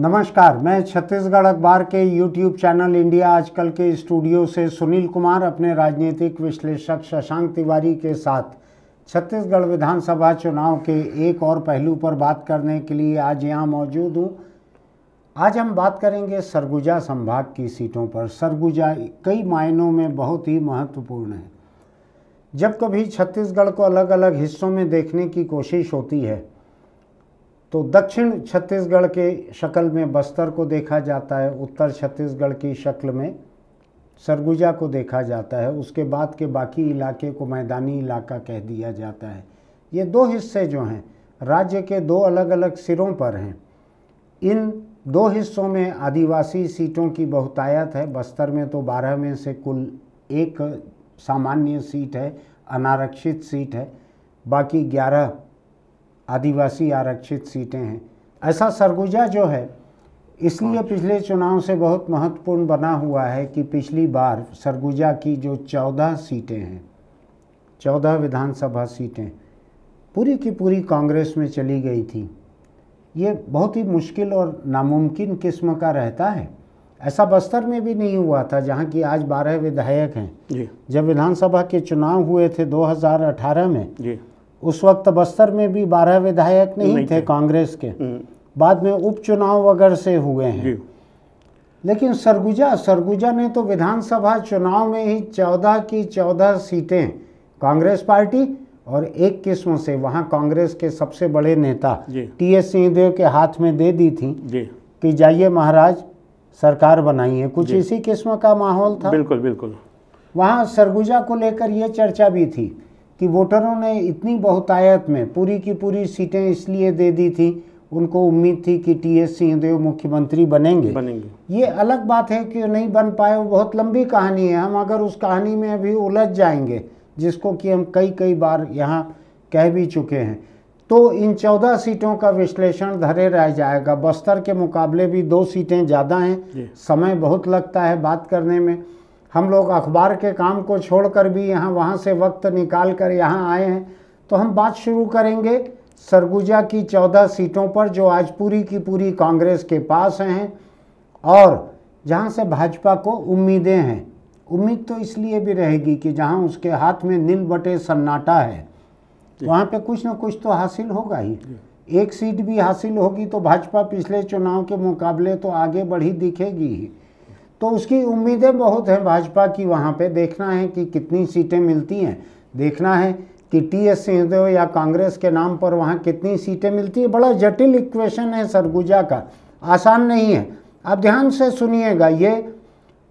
नमस्कार मैं छत्तीसगढ़ अखबार के यूट्यूब चैनल इंडिया आजकल के स्टूडियो से सुनील कुमार अपने राजनीतिक विश्लेषक शशांक तिवारी के साथ छत्तीसगढ़ विधानसभा चुनाव के एक और पहलू पर बात करने के लिए आज यहाँ मौजूद हूँ आज हम बात करेंगे सरगुजा संभाग की सीटों पर सरगुजा कई मायनों में बहुत ही महत्वपूर्ण है जब कभी छत्तीसगढ़ को अलग अलग हिस्सों में देखने की कोशिश होती है तो दक्षिण छत्तीसगढ़ के शक्ल में बस्तर को देखा जाता है उत्तर छत्तीसगढ़ की शक्ल में सरगुजा को देखा जाता है उसके बाद के बाकी इलाके को मैदानी इलाका कह दिया जाता है ये दो हिस्से जो हैं राज्य के दो अलग अलग सिरों पर हैं इन दो हिस्सों में आदिवासी सीटों की बहुतायत है बस्तर में तो बारह में से कुल एक सामान्य सीट है अनारक्षित सीट है बाकी ग्यारह आदिवासी आरक्षित सीटें हैं ऐसा सरगुजा जो है इसलिए हाँ। पिछले चुनाव से बहुत महत्वपूर्ण बना हुआ है कि पिछली बार सरगुजा की जो चौदह सीटें हैं चौदह विधानसभा सीटें पूरी की पूरी कांग्रेस में चली गई थी ये बहुत ही मुश्किल और नामुमकिन किस्म का रहता है ऐसा बस्तर में भी नहीं हुआ था जहाँ की आज बारह विधायक हैं जब विधानसभा के चुनाव हुए थे 2018 में उस वक्त बस्तर में भी बारह विधायक नहीं, नहीं थे कांग्रेस के हम्म। बाद में उपचुनाव वगैरह से हुए हैं लेकिन सरगुजा सरगुजा ने तो विधानसभा चुनाव में ही चौदह की चौदह सीटें कांग्रेस पार्टी और एक किस्म से वहाँ कांग्रेस के सबसे बड़े नेता टी एस सिंहदेव के हाथ में दे दी थी कि जाइए महाराज सरकार बनाइए कुछ इसी किस्म का माहौल था बिल्कुल बिल्कुल वहाँ सरगुजा को लेकर ये चर्चा भी थी कि वोटरों ने इतनी बहुतायत में पूरी की पूरी सीटें इसलिए दे दी थी उनको उम्मीद थी कि टी एस सिंहदेव मुख्यमंत्री बनेंगे बनेंगे ये अलग बात है कि नहीं बन पाए वो बहुत लंबी कहानी है हम अगर उस कहानी में अभी उलझ जाएंगे जिसको कि हम कई कई बार यहाँ कह भी चुके हैं तो इन चौदह सीटों का विश्लेषण धरे रह जाएगा बस्तर के मुकाबले भी दो सीटें ज़्यादा हैं समय बहुत लगता है बात करने में हम लोग अखबार के काम को छोड़कर भी यहाँ वहाँ से वक्त निकाल कर यहाँ आए हैं तो हम बात शुरू करेंगे सरगुजा की चौदह सीटों पर जो आज पूरी की पूरी कांग्रेस के पास हैं और जहाँ से भाजपा को उम्मीदें हैं उम्मीद तो इसलिए भी रहेगी कि जहाँ उसके हाथ में नील बटे सन्नाटा है वहाँ पे कुछ ना कुछ तो हासिल होगा ही एक सीट भी हासिल होगी तो भाजपा पिछले चुनाव के मुकाबले तो आगे बढ़ी दिखेगी ही तो उसकी उम्मीदें बहुत हैं भाजपा की वहाँ पे देखना है कि कितनी सीटें मिलती हैं देखना है कि टी एस सिंहदेव या कांग्रेस के नाम पर वहाँ कितनी सीटें मिलती है बड़ा जटिल इक्वेशन है सरगुजा का आसान नहीं है आप ध्यान से सुनिएगा ये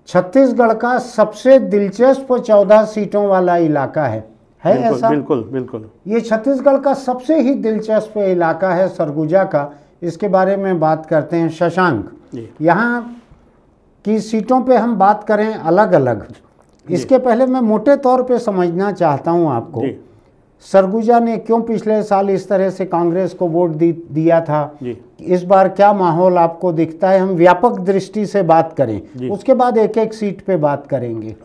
छत्तीसगढ़ का सबसे दिलचस्प चौदह सीटों वाला इलाका है है बिल्कुल, ऐसा बिल्कुल बिल्कुल ये छत्तीसगढ़ का सबसे ही दिलचस्प इलाका है सरगुजा का इसके बारे में बात करते हैं शशांक यहाँ कि सीटों पे हम बात करें अलग अलग इसके पहले मैं मोटे तौर पे समझना चाहता हूं आपको सरगुजा ने क्यों पिछले साल इस तरह से कांग्रेस को वोट दिया था इस बार क्या माहौल आपको दिखता है हम व्यापक दृष्टि से बात करें उसके बाद एक एक सीट पे बात करेंगे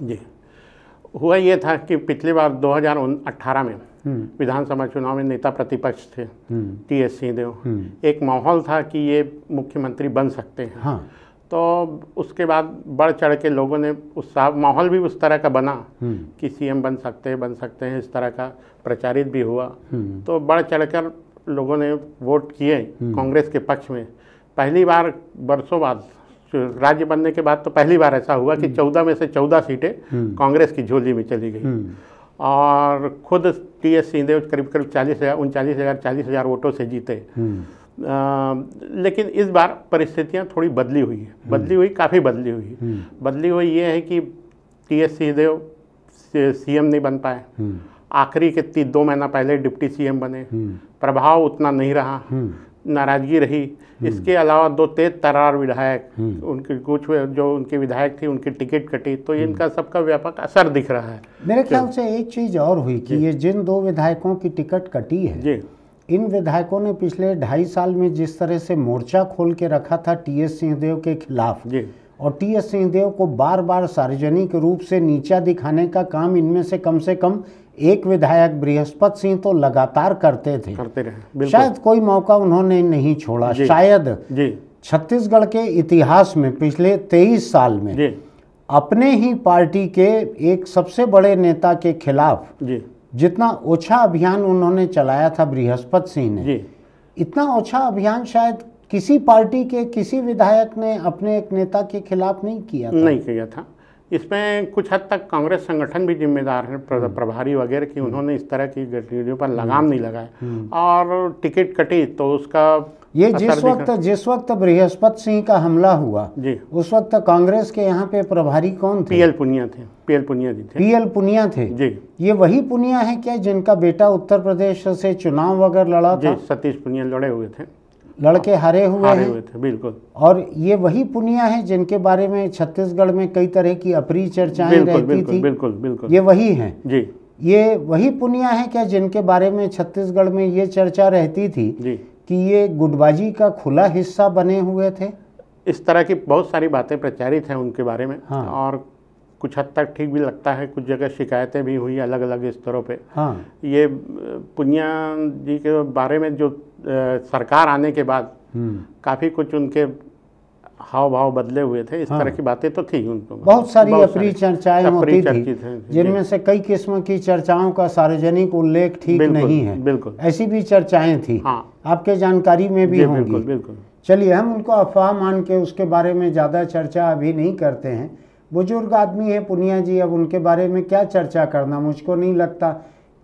हुआ ये था कि पिछली बार 2018 में हम्म। विधानसभा चुनाव में नेता प्रतिपक्ष थे हम्म। टी एस सिंहदेव हम्म। एक माहौल था कि ये मुख्यमंत्री बन सकते हैं हाँ। तो उसके बाद बढ़ चढ़ के लोगों ने उत्साह माहौल भी उस तरह का बना हम्म। कि सीएम बन सकते हैं बन सकते हैं इस तरह का प्रचारित भी हुआ हम्म। तो बढ़ चढ़कर लोगों ने वोट किए हम्म। कांग्रेस के पक्ष में पहली बार बरसों बाद राज्य बनने के बाद तो पहली बार ऐसा हुआ कि चौदह में से चौदह सीटें कांग्रेस की झोली में चली गई और खुद टी एस सिंहदेव करीब करीब चालीस हज़ार उनचालीस हज़ार चालीस हज़ार वोटों से जीते लेकिन इस बार परिस्थितियां थोड़ी बदली हुई है हम्म। बदली हुई काफ़ी बदली हुई है हम्म। बदली हुई ये है कि टी एस सिंहदेव सीएम नहीं बन पाए हम्म। आखिरी के तीन दो महीना पहले डिप्टी सीएम बने प्रभाव उतना नहीं रहा नाराजगी रही इसके अलावा दो तेज तरार विधायक उनके कुछ जो उनके विधायक थे उनकी टिकट कटी तो इनका सबका व्यापक असर दिख रहा है मेरे ख्याल से एक चीज़ और हुई कि ये जिन दो विधायकों की टिकट कटी है जी इन विधायकों ने पिछले ढाई साल में जिस तरह से मोर्चा खोल के रखा था टी एस सिंहदेव के खिलाफ और टी एस सिंहदेव को बार बार सार्वजनिक रूप से नीचा दिखाने का काम इनमें से कम से कम एक विधायक बृहस्पत सिंह तो लगातार करते थे करते रहे शायद कोई मौका उन्होंने नहीं छोड़ा जी, शायद छत्तीसगढ़ के इतिहास में पिछले तेईस साल में अपने ही पार्टी के एक सबसे बड़े नेता के खिलाफ जितना ओछा अभियान उन्होंने चलाया था बृहस्पत सिंह ने इतना ओछा अभियान शायद किसी पार्टी के किसी विधायक ने अपने एक नेता के खिलाफ नहीं किया था। नहीं किया था इसमें कुछ हद तक कांग्रेस संगठन भी जिम्मेदार है हम्म। प्रभारी वगैरह की हम्म। उन्होंने इस तरह की गतिविधियों पर लगाम हम्म। नहीं लगाया और टिकट कटी तो उसका ये अच्छा, जिस वक्त जिस वक्त बृहस्पति सिंह का हमला हुआ जी उस वक्त कांग्रेस के यहाँ पे प्रभारी कौन थे पीएल पुनिया थे पीएल पुनिया जी थे पीएल पुनिया थे जी ये वही पुनिया है क्या जिनका बेटा उत्तर प्रदेश से चुनाव वगैरह लड़ा था सतीश पुनिया लड़े हुए थे लड़के हारे हुए हारे हुए थे बिल्कुल और ये वही पुनिया है जिनके बारे में छत्तीसगढ़ में कई तरह की अपरी चर्चाएं रहती थी बिल्कुल बिल्कुल ये वही है जी ये वही पुनिया है क्या जिनके बारे में छत्तीसगढ़ में ये चर्चा रहती थी जी कि ये गुटबाजी का खुला हिस्सा बने हुए थे इस तरह की बहुत सारी बातें प्रचारित हैं उनके बारे में हाँ। और कुछ हद तक ठीक भी लगता है कुछ जगह शिकायतें भी हुई अलग अलग स्तरों पे हाँ। ये पुनिया जी के बारे में जो सरकार आने के बाद हम्म। काफ़ी कुछ उनके हाव भाव बदले हुए थे इस हाँ। तरह की बातें तो थी उनको बहुत सारी अपनी चर्चाएं होती थी जिनमें से कई किस्म की चर्चाओं का सार्वजनिक उल्लेख ठीक नहीं है बिल्कुल ऐसी भी चर्चाएं थी हाँ। आपके जानकारी में भी होंगी बिल्कुल चलिए हम उनको अफवाह मान के उसके बारे में ज़्यादा चर्चा अभी नहीं करते हैं बुजुर्ग आदमी है पुनिया जी अब उनके बारे में क्या चर्चा करना मुझको नहीं लगता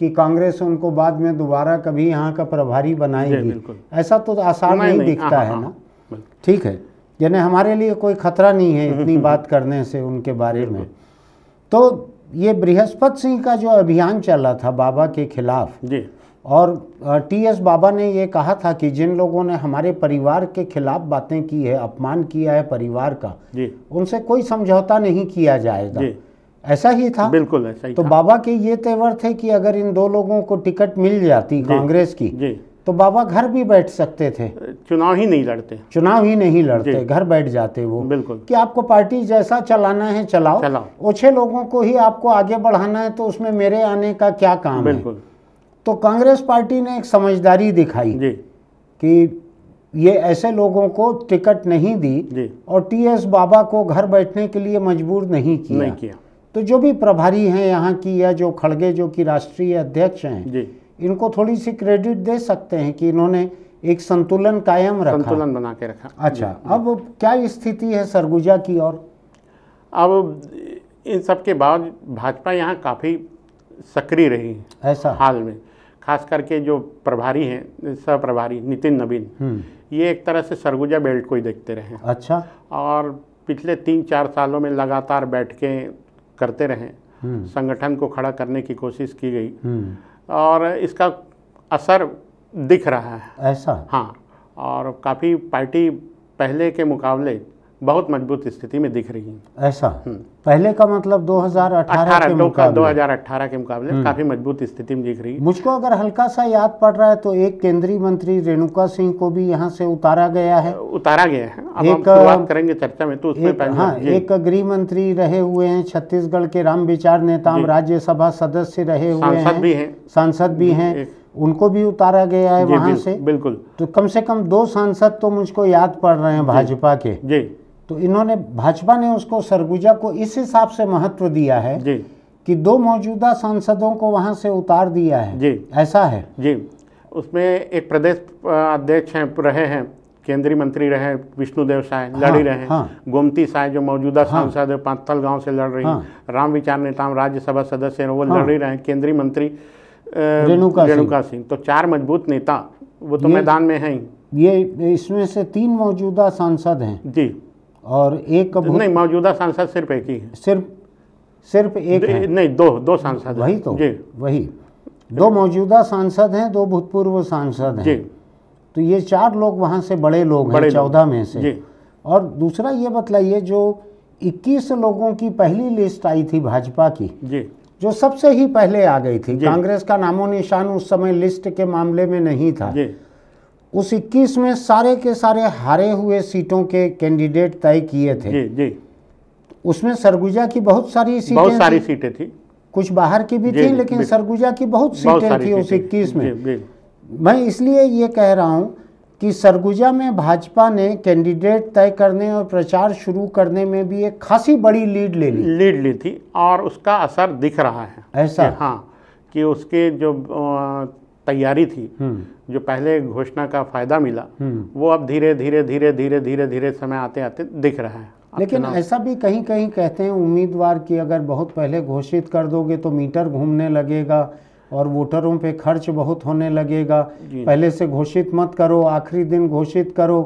कि कांग्रेस उनको बाद में दोबारा कभी यहाँ का प्रभारी बनाएगी ऐसा तो आसान नहीं दिखता हाँ, है हाँ, ना ठीक है यानी हमारे लिए कोई खतरा नहीं है इतनी बात करने से उनके बारे में तो ये बृहस्पति सिंह का जो अभियान चला था बाबा के खिलाफ जी और टी एस बाबा ने ये कहा था कि जिन लोगों ने हमारे परिवार के खिलाफ बातें की है अपमान किया है परिवार का जी। उनसे कोई समझौता नहीं किया जाएगा ऐसा ही था बिल्कुल ऐसा ही तो था। बाबा के ये तेवर थे कि अगर इन दो लोगों को टिकट मिल जाती कांग्रेस की तो बाबा घर भी बैठ सकते थे चुनाव ही नहीं लड़ते चुनाव ही नहीं लड़ते घर बैठ जाते वो बिल्कुल कि आपको पार्टी जैसा चलाना है चलाओ चलाओ ओछे लोगों को ही आपको आगे बढ़ाना है तो उसमें मेरे आने का क्या काम बिल्कुल है? तो कांग्रेस पार्टी ने एक समझदारी दिखाई जी कि ये ऐसे लोगों को टिकट नहीं दी और टी एस बाबा को घर बैठने के लिए मजबूर नहीं किया, नहीं किया। तो जो भी प्रभारी हैं यहाँ की या जो खड़गे जो कि राष्ट्रीय अध्यक्ष हैं इनको थोड़ी सी क्रेडिट दे सकते हैं कि इन्होंने एक संतुलन कायम रखा संतुलन बना के रखा अच्छा अब क्या स्थिति है सरगुजा की और अब इन सब के बाद भाजपा यहाँ काफ़ी सक्रिय रही है ऐसा हाल में खास करके जो प्रभारी हैं सह प्रभारी नितिन नवीन हम्म। ये एक तरह से सरगुजा बेल्ट को ही देखते रहे अच्छा और पिछले तीन चार सालों में लगातार बैठकें करते रहे हम्म। संगठन को खड़ा करने की कोशिश की गई हम्म। और इसका असर दिख रहा है ऐसा हाँ और काफ़ी पार्टी पहले के मुकाबले बहुत मजबूत स्थिति में दिख रही है ऐसा हम्म। पहले का मतलब 2018 के मुकाबले 2018 के मुकाबले काफी मजबूत स्थिति में दिख रही है मुझको अगर हल्का सा याद पड़ रहा है तो एक केंद्रीय मंत्री रेणुका सिंह को भी यहाँ से उतारा गया है उतारा गया है अब एक हम करेंगे चर्चा में तो उसमें एक, हाँ एक गृह मंत्री रहे हुए हैं छत्तीसगढ़ के राम विचार नेता राज्यसभा सदस्य रहे हुए हैं सांसद भी हैं सांसद भी हम्म, हैं उनको भी उतारा गया है वहां से बिल्कुल तो कम से कम दो सांसद तो मुझको याद पड़ रहे हैं भाजपा के जी तो इन्होंने भाजपा ने उसको सरगुजा को इस हिसाब से महत्व दिया है जी कि दो मौजूदा सांसदों को वहां से उतार दिया है जी ऐसा है जी उसमें एक प्रदेश अध्यक्ष हैं रहे हैं केंद्रीय मंत्री रहे विष्णुदेव साय हाँ, लड़ी रहे हाँ, गोमती साय जो मौजूदा हाँ, सांसद है पांथल गांव से लड़ रही हैं हाँ, राम विचार नेता राज्यसभा सदस्य हैं वो हाँ, लड़ रहे हैं केंद्रीय मंत्री रेणुका रेणुका सिंह तो चार मजबूत नेता वो तो मैदान में है ये इसमें से तीन मौजूदा सांसद हैं जी और एक नहीं मौजूदा सांसद सिर्फ एक ही है सिर्फ सिर्फ एक है। नहीं दो दो सांसद वही तो जी वही दो मौजूदा सांसद हैं दो भूतपूर्व सांसद हैं तो ये चार लोग वहाँ से बड़े लोग बड़े हैं चौदह में से जी। और दूसरा ये बतलाइए जो 21 लोगों की पहली लिस्ट आई थी भाजपा की जी जो सबसे ही पहले आ गई थी कांग्रेस का नामो निशान उस समय लिस्ट के मामले में नहीं था उस 21 में सारे के सारे हारे हुए सीटों के कैंडिडेट तय किए थे जी, जी। उसमें सरगुजा की बहुत सारी सीटें बहुत सारी सीटें थी कुछ बाहर की भी थी लेकिन सरगुजा की बहुत सीटें थी उस इक्कीस में मैं इसलिए ये कह रहा हूं कि सरगुजा में भाजपा ने कैंडिडेट तय करने और प्रचार शुरू करने में भी एक खासी बड़ी लीड ले ली लीड ली थी और उसका असर दिख रहा है ऐसा कि हाँ कि उसके जो तैयारी थी हम्म। जो पहले घोषणा का फायदा मिला हम्म। वो अब धीरे धीरे धीरे धीरे धीरे धीरे समय आते आते दिख रहा है लेकिन ऐसा भी कहीं कहीं कहते हैं उम्मीदवार की अगर बहुत पहले घोषित कर दोगे तो मीटर घूमने लगेगा और वोटरों पे खर्च बहुत होने लगेगा पहले से घोषित मत करो आखिरी दिन घोषित करो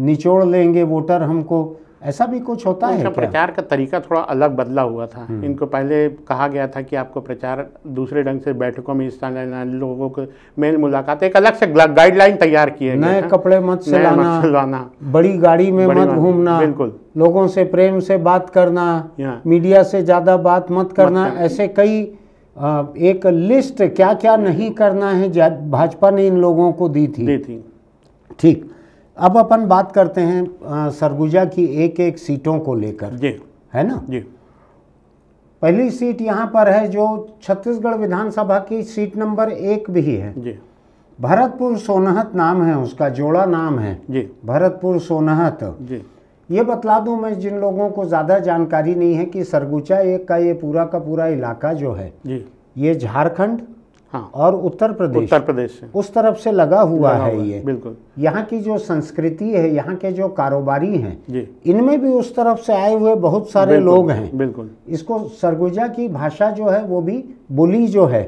निचोड़ लेंगे वोटर हमको ऐसा भी कुछ होता है प्रचार का तरीका थोड़ा अलग बदला हुआ था हम्म। इनको पहले कहा गया था कि आपको प्रचार दूसरे ढंग से बैठकों में हिस्सा लेना लोगों को मेल मुलाकात एक अलग से गाइडलाइन तैयार किए नए कपड़े मत सिलाना बड़ी गाड़ी में मत घूमना बिल्कुल लोगों से प्रेम से बात करना मीडिया से ज़्यादा बात मत करना ऐसे कई एक लिस्ट क्या क्या नहीं करना है भाजपा ने इन लोगों को दी थी दी थी ठीक अब अपन बात करते हैं सरगुजा की एक एक सीटों को लेकर जी है ना जी पहली सीट यहाँ पर है जो छत्तीसगढ़ विधानसभा की सीट नंबर एक भी है जी भरतपुर सोनहत नाम है उसका जोड़ा नाम है जी भरतपुर सोनहत जी ये बतला दूं मैं जिन लोगों को ज़्यादा जानकारी नहीं है कि सरगुचा एक का ये पूरा का पूरा इलाका जो है जी ये झारखंड हाँ। और उत्तर प्रदेश उत्तर प्रदेश उस तरफ से लगा हुआ लगा है ये बिल्कुल यहाँ की जो संस्कृति है यहाँ के जो कारोबारी हैं इनमें भी उस तरफ से आए हुए बहुत सारे लोग हैं बिल्कुल इसको सरगुजा की भाषा जो है वो भी बोली जो है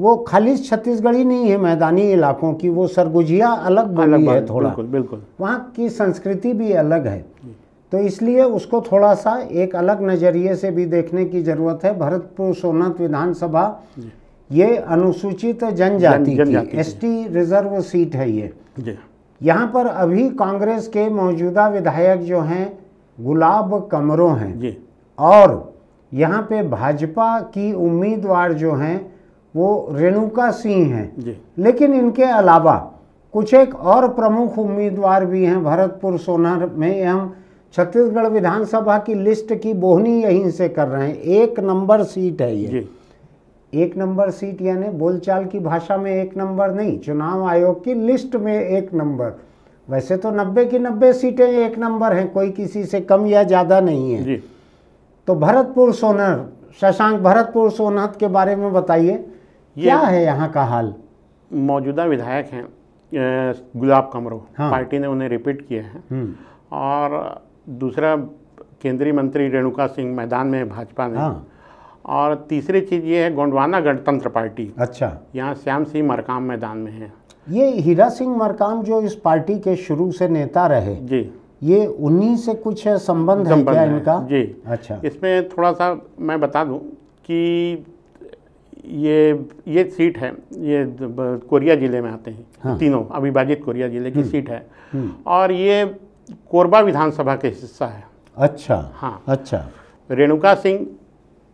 वो खाली छत्तीसगढ़ी नहीं है मैदानी इलाकों की वो सरगुजिया अलग बोली है थोड़ा बिल्कुल वहाँ की संस्कृति भी अलग है तो इसलिए उसको थोड़ा सा एक अलग नज़रिए से भी देखने की ज़रूरत है भरतपुर सोनत विधानसभा ये अनुसूचित जनजाति की टी रिजर्व सीट है ये यहाँ पर अभी कांग्रेस के मौजूदा विधायक जो हैं गुलाब कमरों हैं और यहाँ पे भाजपा की उम्मीदवार जो हैं वो रेणुका सिंह हैं लेकिन इनके अलावा कुछ एक और प्रमुख उम्मीदवार भी हैं भरतपुर सोनर में हम छत्तीसगढ़ विधानसभा की लिस्ट की बोहनी यहीं से कर रहे हैं एक नंबर सीट है ये एक नंबर सीट यानी बोलचाल की भाषा में एक नंबर नहीं चुनाव आयोग की लिस्ट में एक नंबर वैसे तो नब्बे की नब्बे सीटें एक नंबर हैं कोई किसी से कम या ज़्यादा नहीं है जी। तो भरतपुर सोनर शशांक भरतपुर सोनहत के बारे में बताइए क्या है यहाँ का हाल मौजूदा विधायक हैं गुलाब कमरो हाँ। पार्टी ने उन्हें रिपीट किए है हम्म। और दूसरा केंद्रीय मंत्री रेणुका सिंह मैदान में भाजपा ने हाँ। और तीसरी चीज़ ये है गोंडवाना गणतंत्र पार्टी अच्छा यहाँ श्याम सिंह मरकाम मैदान में है ये हीरा सिंह मरकाम जो इस पार्टी के शुरू से नेता रहे जी ये उन्हीं से कुछ संबंध है क्या है। इनका जी अच्छा इसमें थोड़ा सा मैं बता दूं कि ये ये सीट है ये कोरिया ज़िले में आते हैं हाँ। तीनों अभिभाजित कोरिया ज़िले की हम्म। सीट है हम्म। और ये कोरबा विधानसभा के हिस्सा है अच्छा हाँ अच्छा रेणुका सिंह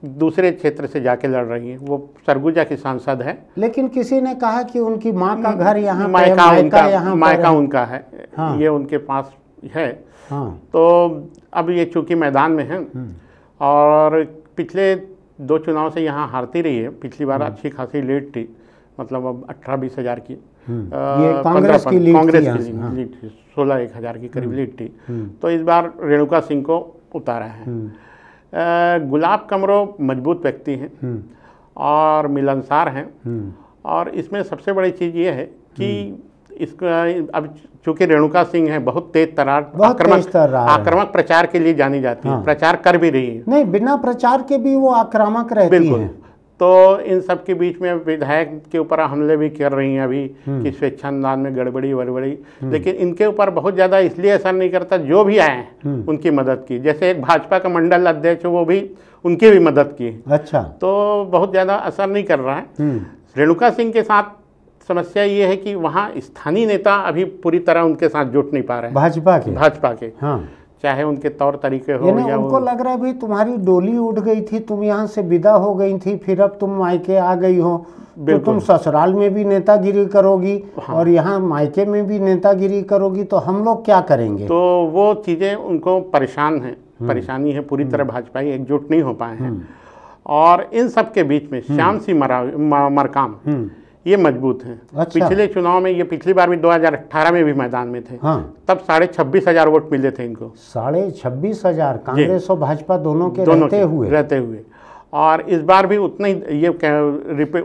दूसरे क्षेत्र से जाके लड़ रही हैं वो सरगुजा की सांसद हैं लेकिन किसी ने कहा कि उनकी माँ का घर यहाँ मायका उनका यहाँ मायका उनका है हाँ। ये उनके पास है हाँ। तो अब ये चूंकि मैदान में हैं हम्म। और पिछले दो चुनाव से यहाँ हारती रही है पिछली बार हम्म। अच्छी खासी लीड थी मतलब अब अठारह बीस हज़ार की हम्म। कांग्रेस की लीड हाँ। थी सोलह एक हज़ार की करीब लीड थी तो इस बार रेणुका सिंह को उतारा है गुलाब कमरो मजबूत व्यक्ति हैं हम्म। और मिलनसार हैं हम्म। और इसमें सबसे बड़ी चीज़ ये है कि हम्म। इस अब चूंकि रेणुका सिंह है बहुत तेज तरार आक्रामक आक्रमक प्रचार के लिए जानी जाती है हाँ। प्रचार कर भी रही है नहीं बिना प्रचार के भी वो आक्रामक रहती बिल्कुल तो इन सब के बीच में विधायक के ऊपर हमले भी कर रही हैं अभी हम्म। कि स्वेच्छानुदान में गड़बड़ी वड़बड़ी हम्म। लेकिन इनके ऊपर बहुत ज़्यादा इसलिए असर नहीं करता जो भी आए हम्म। उनकी मदद की जैसे एक भाजपा का मंडल अध्यक्ष वो भी उनकी भी मदद की अच्छा तो बहुत ज़्यादा असर नहीं कर रहा है रेणुका सिंह के साथ समस्या ये है कि वहाँ स्थानीय नेता अभी पूरी तरह उनके साथ जुट नहीं पा रहे भाजपा के भाजपा के हाँ चाहे उनके तौर तरीके हो या उनको लग रहा है भाई तुम्हारी डोली उठ गई थी तुम यहाँ से विदा हो गई थी फिर अब तुम मायके आ गई हो तो तुम ससुराल में भी नेतागिरी करोगी हाँ। और यहाँ मायके में भी नेतागिरी करोगी तो हम लोग क्या करेंगे तो वो चीज़ें उनको परेशान है हम्म। परेशानी है पूरी तरह हम्म। भाजपा एकजुट नहीं हो पाए हैं हम्म। और इन सब के बीच में श्याम सिंह मरकाम ये मजबूत हैं अच्छा। पिछले चुनाव में ये पिछली बार भी 2018 में भी मैदान में थे हाँ। तब साढ़े छब्बीस हजार वोट मिले थे इनको साढ़े छब्बीस हजार कांग्रेस और भाजपा दोनों के दोनों रहते के, हुए रहते हुए और इस बार भी उतने ही ये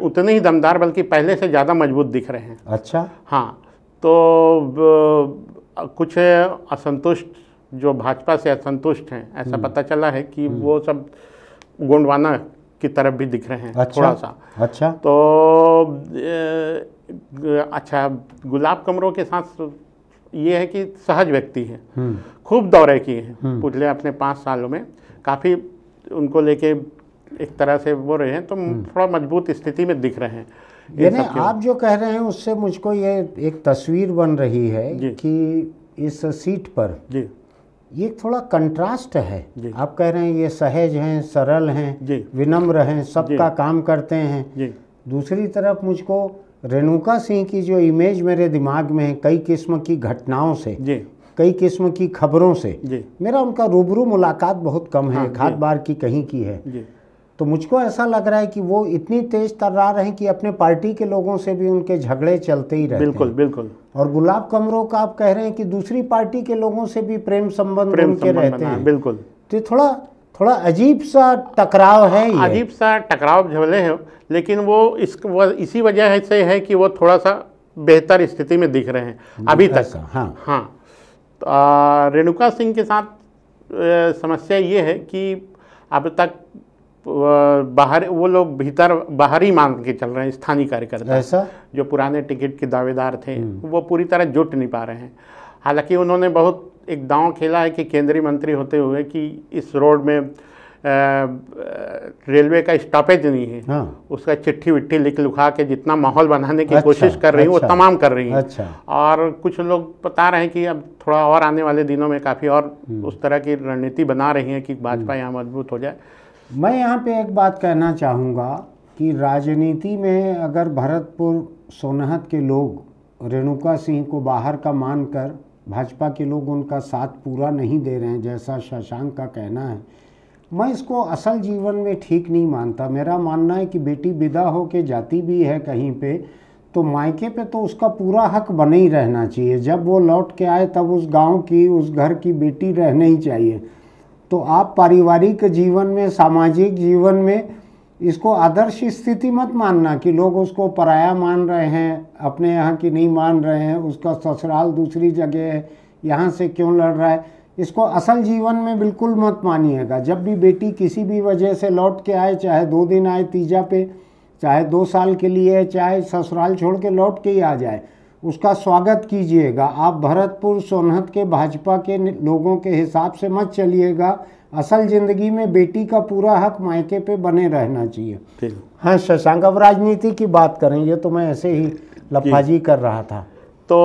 उतने ही दमदार बल्कि पहले से ज़्यादा मजबूत दिख रहे हैं अच्छा हाँ तो कुछ असंतुष्ट जो भाजपा से असंतुष्ट हैं ऐसा हम्म। पता चला है कि हम्म। वो सब गोंडवाना की तरफ भी दिख रहे हैं अच्छा, थोड़ा सा अच्छा तो अच्छा गुलाब कमरों के साथ ये है कि सहज व्यक्ति है हम्म। खूब दौरे किए हैं हम्म। पिछले अपने पाँच सालों में काफ़ी उनको लेके एक तरह से वो रहे हैं तो हम्म। थोड़ा मजबूत स्थिति में दिख रहे हैं यानी आप जो कह रहे हैं उससे मुझको ये एक तस्वीर बन रही है कि इस सीट पर जी ये थोड़ा कंट्रास्ट है आप कह रहे हैं ये सहज हैं सरल हैं विनम्र हैं सबका काम करते हैं दूसरी तरफ मुझको रेणुका सिंह की जो इमेज मेरे दिमाग में है कई किस्म की घटनाओं से कई किस्म की खबरों से मेरा उनका रूबरू मुलाकात बहुत कम है एक हाँ, बार की कहीं की है तो मुझको ऐसा लग रहा है कि वो इतनी तेज तर्रार हैं कि अपने पार्टी के लोगों से भी उनके झगड़े चलते ही रहते बिल्कुल बिल्कुल और गुलाब कमरों का आप कह रहे हैं कि दूसरी पार्टी के लोगों से भी प्रेम संबंध प्रेम उनके रहते हैं बिल्कुल तो थोड़ा थोड़ा अजीब सा टकराव है अजीब सा टकराव झगड़े हैं लेकिन वो इस वो इसी वजह से है कि वो थोड़ा सा बेहतर स्थिति में दिख रहे हैं अभी तक हाँ हाँ तो, रेणुका सिंह के साथ समस्या ये है कि अब तक बाहर वो लोग भीतर बाहरी मान के चल रहे हैं स्थानीय कार्यकर्ता ऐसा जो पुराने टिकट के दावेदार थे हम्म। वो पूरी तरह जुट नहीं पा रहे हैं हालांकि उन्होंने बहुत एक दांव खेला है कि केंद्रीय मंत्री होते हुए कि इस रोड में रेलवे का स्टॉपेज नहीं है हाँ। उसका चिट्ठी विट्ठी लिख लुखा के जितना माहौल बनाने की अच्छा, कोशिश कर रही है अच्छा, वो तमाम कर रही है अच्छा। और कुछ लोग बता रहे हैं कि अब थोड़ा और आने वाले दिनों में काफ़ी और हम्म। उस तरह की रणनीति बना रही हैं कि हम्म। भाजपा यहाँ मजबूत हो जाए मैं यहाँ पे एक बात कहना चाहूँगा कि राजनीति में अगर भरतपुर सोनहत के लोग रेणुका सिंह को बाहर का मानकर भाजपा के लोग उनका साथ पूरा नहीं दे रहे हैं जैसा शशांक का कहना है मैं इसको असल जीवन में ठीक नहीं मानता मेरा मानना है कि बेटी विदा हो के जाती भी है कहीं पे तो मायके पे तो उसका पूरा हक बने ही रहना चाहिए जब वो लौट के आए तब उस गांव की उस घर की बेटी रहना ही चाहिए तो आप पारिवारिक जीवन में सामाजिक जीवन में इसको आदर्श स्थिति मत मानना कि लोग उसको पराया मान रहे हैं अपने यहाँ की नहीं मान रहे हैं उसका ससुराल दूसरी जगह है यहाँ से क्यों लड़ रहा है इसको असल जीवन में बिल्कुल मत मानिएगा जब भी बेटी किसी भी वजह से लौट के आए चाहे दो दिन आए तीजा पे चाहे दो साल के लिए चाहे ससुराल छोड़ के लौट के ही आ जाए उसका स्वागत कीजिएगा आप भरतपुर सोनहत के भाजपा के लोगों के हिसाब से मत चलिएगा असल ज़िंदगी में बेटी का पूरा हक मायके पे बने रहना चाहिए हाँ शशांक अब राजनीति की बात करें ये तो मैं ऐसे ही लफाजी कर रहा था तो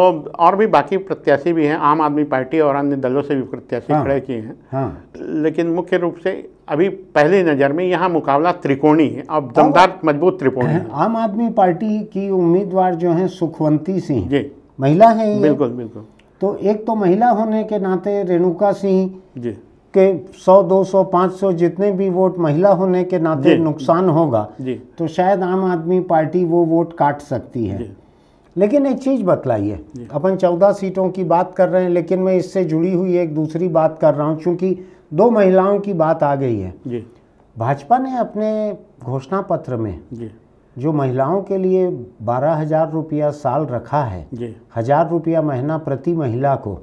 और भी बाकी प्रत्याशी भी हैं आम आदमी पार्टी और अन्य दलों से भी प्रत्याशी हाँ, खड़े किए हैं हाँ, लेकिन मुख्य रूप से अभी पहली नज़र में यहाँ मुकाबला त्रिकोणी है अब दमदार मजबूत त्रिकोणी है आम आदमी पार्टी की उम्मीदवार जो हैं सुखवंती सिंह जी महिला है बिल्कुल बिल्कुल तो एक तो महिला होने के नाते रेणुका सिंह जी के 100, 200, 500 जितने भी वोट महिला होने के नाते नुकसान होगा तो शायद आम आदमी पार्टी वो वोट काट सकती है लेकिन एक चीज़ बतलाइए अपन चौदह सीटों की बात कर रहे हैं लेकिन मैं इससे जुड़ी हुई एक दूसरी बात कर रहा हूँ चूँकि दो महिलाओं की बात आ गई है भाजपा ने अपने घोषणा पत्र में जो महिलाओं के लिए बारह हजार रुपया साल रखा है हजार रुपया महीना प्रति महिला को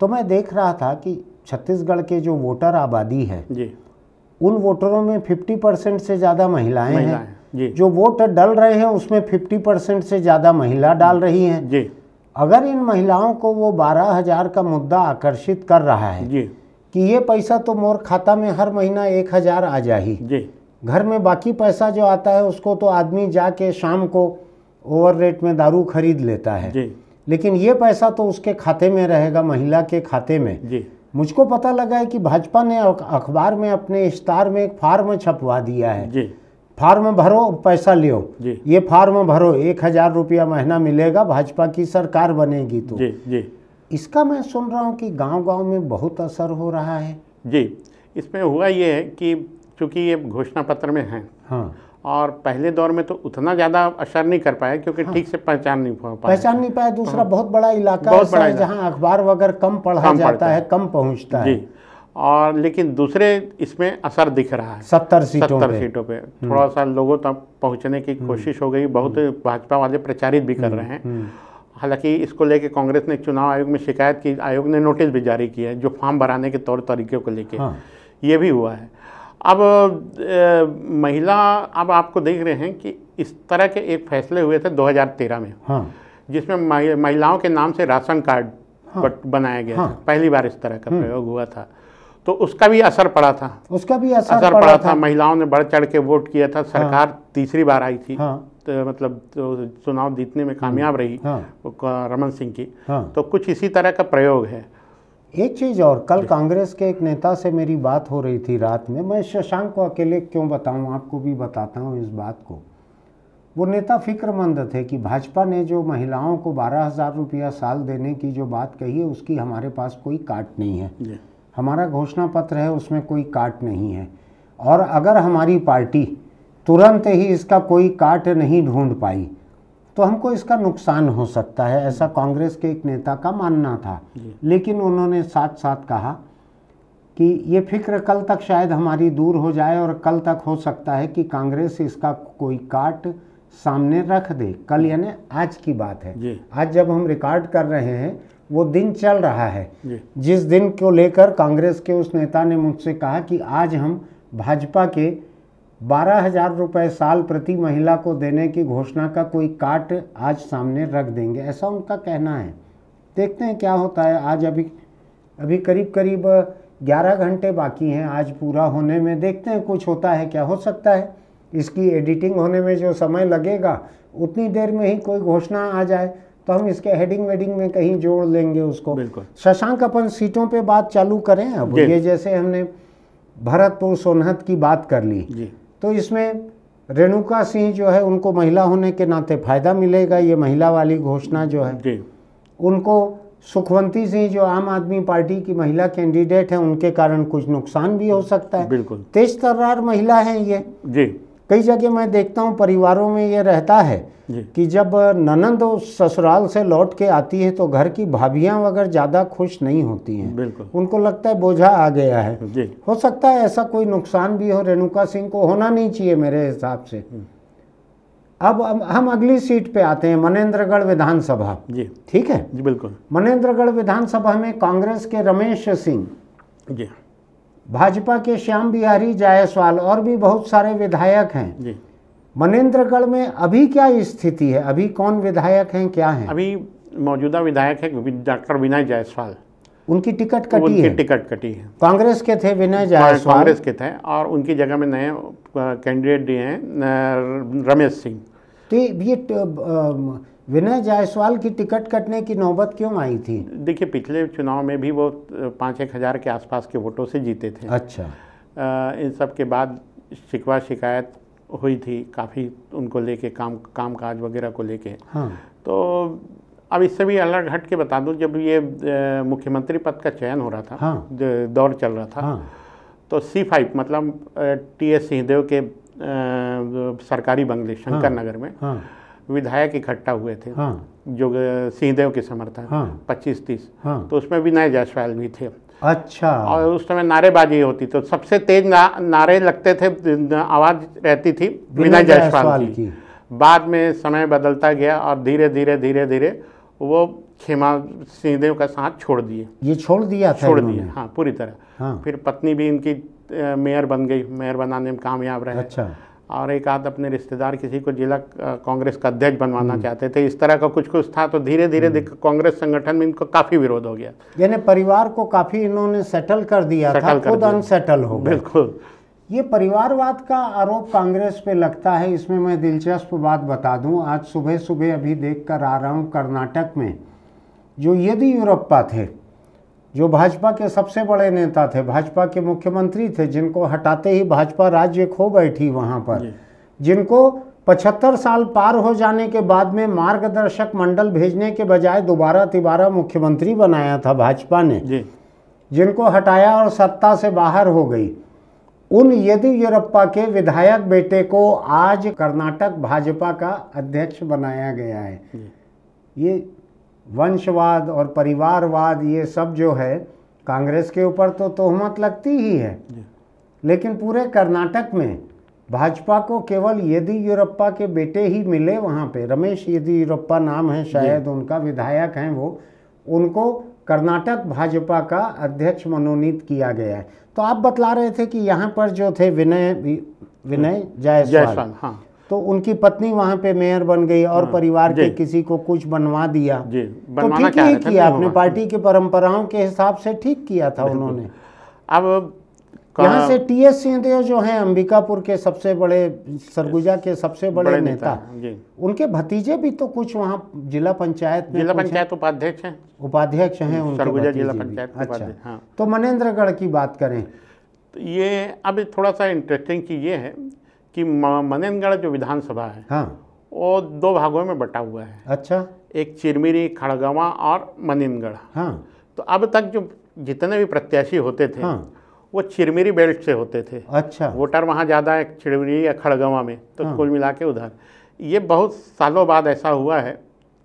तो मैं देख रहा था कि छत्तीसगढ़ के जो वोटर आबादी है उन वोटरों में फिफ्टी परसेंट से ज़्यादा महिलाएं हैं जो वोट डल रहे हैं उसमें 50 परसेंट से ज़्यादा महिला डाल रही हैं जी अगर इन महिलाओं को वो बारह हजार का मुद्दा आकर्षित कर रहा है जी कि ये पैसा तो मोर खाता में हर महीना एक हजार आ ही जी घर में बाकी पैसा जो आता है उसको तो आदमी जाके शाम को ओवर रेट में दारू खरीद लेता है जी लेकिन ये पैसा तो उसके खाते में रहेगा महिला के खाते में जी मुझको पता लगा है कि भाजपा ने अखबार में अपने इश्तार में एक फार्म छपवा दिया है जी फार्म भरो पैसा लियो ये फार्म भरो एक हजार रुपया महीना मिलेगा भाजपा की सरकार बनेगी तो जी, जी। इसका मैं सुन रहा हूँ कि गांव-गांव में बहुत असर हो रहा है जी इसमें हुआ ये है कि चूंकि ये घोषणा पत्र में है हाँ और पहले दौर में तो उतना ज़्यादा असर नहीं कर पाया क्योंकि हाँ। ठीक हाँ। से पहचान नहीं हो पाया पहचान नहीं पाया दूसरा हाँ। बहुत बड़ा इलाका बहुत बड़ा जहाँ अखबार वगैरह कम पढ़ा जाता है कम पहुँचता है और लेकिन दूसरे इसमें असर दिख रहा है सत्तर सीटों सत्तर पे। सीटों पे हम्म। थोड़ा सा लोगों तक पहुंचने की हम्म। कोशिश हो गई बहुत हम्म। भाजपा वाले प्रचारित भी कर रहे हैं हालांकि इसको लेके कांग्रेस ने चुनाव आयोग में शिकायत की आयोग ने नोटिस भी जारी किया है जो फॉर्म भराने के तौर तरीके को लेके हाँ। ये भी हुआ है अब ए, महिला अब आपको देख रहे हैं कि इस तरह के एक फैसले हुए थे 2013 में हाँ। जिसमें महिलाओं के नाम से राशन कार्ड हाँ। बनाया गया हाँ। पहली बार इस तरह का प्रयोग हुआ था तो उसका भी असर पड़ा था उसका भी असर, असर पड़ा, पड़ा था, था। महिलाओं ने बढ़ चढ़ के वोट किया था हाँ। सरकार हाँ। तीसरी बार आई थी हाँ। तो मतलब तो चुनाव जीतने में कामयाब रही हाँ। रमन सिंह की हाँ। तो कुछ इसी तरह का प्रयोग है एक चीज़ और कल कांग्रेस के एक नेता से मेरी बात हो रही थी रात में मैं शशांक को अकेले क्यों बताऊं आपको भी बताता हूं इस बात को वो नेता फिक्रमंद थे कि भाजपा ने जो महिलाओं को बारह हज़ार रुपया साल देने की जो बात कही है उसकी हमारे पास कोई काट नहीं है हमारा घोषणा पत्र है उसमें कोई काट नहीं है और अगर हमारी पार्टी तुरंत ही इसका कोई काट नहीं ढूंढ पाई तो हमको इसका नुकसान हो सकता है ऐसा कांग्रेस के एक नेता का मानना था लेकिन उन्होंने साथ साथ कहा कि ये फिक्र कल तक शायद हमारी दूर हो जाए और कल तक हो सकता है कि कांग्रेस इसका कोई काट सामने रख दे कल यानी आज की बात है आज जब हम रिकॉर्ड कर रहे हैं वो दिन चल रहा है जिस दिन को लेकर कांग्रेस के उस नेता ने मुझसे कहा कि आज हम भाजपा के बारह हजार रुपये साल प्रति महिला को देने की घोषणा का कोई काट आज सामने रख देंगे ऐसा उनका कहना है देखते हैं क्या होता है आज अभी अभी करीब करीब ग्यारह घंटे बाकी हैं आज पूरा होने में देखते हैं कुछ होता है क्या हो सकता है इसकी एडिटिंग होने में जो समय लगेगा उतनी देर में ही कोई घोषणा आ जाए तो हम इसके हेडिंग वेडिंग में कहीं जोड़ लेंगे उसको शशांक अपन सीटों पे बात चालू करें अब ये जैसे हमने भरतपुर सोनहत की बात कर ली तो इसमें रेणुका सिंह जो है उनको महिला होने के नाते फायदा मिलेगा ये महिला वाली घोषणा जो है उनको सुखवंती सिंह जो आम आदमी पार्टी की महिला कैंडिडेट है उनके कारण कुछ नुकसान भी हो सकता है बिल्कुल तेज तर्रार महिला है ये जी कई जगह मैं देखता हूँ परिवारों में ये रहता है कि जब ननंद ससुराल से लौट के आती है तो घर की भाभियाँ वगैरह ज़्यादा खुश नहीं होती हैं बिल्कुल उनको लगता है बोझा आ गया है हो सकता है ऐसा कोई नुकसान भी हो रेणुका सिंह को होना नहीं चाहिए मेरे हिसाब से हम्म। अब हम अगली सीट पे आते हैं मनेन्द्रगढ़ विधानसभा जी ठीक है जी बिल्कुल मनेन्द्रगढ़ विधानसभा में कांग्रेस के रमेश सिंह जी भाजपा के श्याम बिहारी जायसवाल और भी बहुत सारे विधायक हैं मनेन्द्रगढ़ में अभी क्या स्थिति है अभी कौन विधायक हैं क्या हैं अभी मौजूदा विधायक है डॉक्टर विनय जायसवाल उनकी टिकट कटी उनकी है टिकट कटी है कांग्रेस के थे विनय हाँ, जायसवाल कांग्रेस के थे और उनकी जगह में नए कैंडिडेट दिए हैं रमेश सिंह तो ये विनय जायसवाल की टिकट कटने की नौबत क्यों आई थी देखिए पिछले चुनाव में भी वो पाँच एक हज़ार के आसपास के वोटों से जीते थे अच्छा आ, इन सब के बाद शिकवा शिकायत हुई थी काफ़ी उनको लेके काम काम काज वगैरह को लेके हाँ। तो अब इससे भी अलग हट के बता दूं जब ये मुख्यमंत्री पद का चयन हो रहा था हाँ। दौर चल रहा था हाँ। तो सी फाइव मतलब टी एस सिंहदेव के आ, सरकारी बंगले शंकर हाँ। नगर में हाँ। विधायक इकट्ठा हुए थे हाँ। जो सिंहदेव के समर्थक हाँ। पच्चीस तीस हाँ। तो उसमें विनय जायसवाल भी थे अच्छा और उस समय नारेबाजी होती तो सबसे तेज ना, नारे लगते थे आवाज़ रहती थी विनय जायसवाल की।, की बाद में समय बदलता गया और धीरे धीरे धीरे धीरे वो खेमा सिंहदेव का साथ छोड़ दिए ये छोड़ दिया छोड़ दिया हाँ पूरी तरह हाँ। फिर पत्नी भी इनकी मेयर बन गई मेयर बनाने में कामयाब रहे अच्छा और एक आध अपने रिश्तेदार किसी को जिला कांग्रेस का अध्यक्ष बनवाना हम्म। चाहते थे इस तरह का कुछ कुछ था तो धीरे धीरे हम्म। कांग्रेस संगठन में इनको काफ़ी विरोध हो गया यानी परिवार को काफ़ी इन्होंने सेटल कर दिया सेटल था खुद अनसेटल हो बिल्कुल ये परिवारवाद का आरोप कांग्रेस पे लगता है इसमें मैं दिलचस्प बात बता दूं आज सुबह सुबह अभी देख कर आ रहा हूँ कर्नाटक में जो यदि यूरोपा थे जो भाजपा के सबसे बड़े नेता थे भाजपा के मुख्यमंत्री थे जिनको हटाते ही भाजपा राज्य खो बैठी वहाँ पर जिनको पचहत्तर साल पार हो जाने के बाद में मार्गदर्शक मंडल भेजने के बजाय दोबारा तिबारा मुख्यमंत्री बनाया था भाजपा ने जिनको हटाया और सत्ता से बाहर हो गई उन येदियुरप्पा के विधायक बेटे को आज कर्नाटक भाजपा का अध्यक्ष बनाया गया है ये वंशवाद और परिवारवाद ये सब जो है कांग्रेस के ऊपर तो तोहमत लगती ही है लेकिन पूरे कर्नाटक में भाजपा को केवल येदियुरप्पा के बेटे ही मिले वहाँ पे रमेश येदियुरप्पा नाम है शायद उनका विधायक हैं वो उनको कर्नाटक भाजपा का अध्यक्ष मनोनीत किया गया है तो आप बतला रहे थे कि यहाँ पर जो थे विनय विनय हाँ। जायसवाल हाँ तो उनकी पत्नी वहां पे मेयर बन गई और हाँ, परिवार के किसी को कुछ बनवा दिया तो ठीक ही किया आपने पार्टी की परंपराओं के हिसाब से ठीक किया था उन्होंने अब यहाँ से टी एस सिंहदेव जो हैं अंबिकापुर के सबसे बड़े सरगुजा के सबसे बड़े, बड़े नेता, उनके भतीजे भी तो कुछ वहाँ जिला पंचायत में जिला पंचायत उपाध्यक्ष हैं उपाध्यक्ष हैं सरगुजा जिला पंचायत अच्छा हाँ। तो मनेन्द्रगढ़ की बात करें तो ये अब थोड़ा सा इंटरेस्टिंग चीज़ ये है कि मनेन्द्रगढ़ जो विधानसभा है हाँ वो दो भागों में बटा हुआ है अच्छा एक चिरमिरी खड़गवा और मनेन्द्रगढ़ हाँ तो अब तक जो जितने भी प्रत्याशी होते थे हाँ। वो चिरमिरी बेल्ट से होते थे अच्छा वोटर वहाँ ज़्यादा है चिरमिरी या खड़गवा में तो हाँ। कुल मिला के उधर ये बहुत सालों बाद ऐसा हुआ है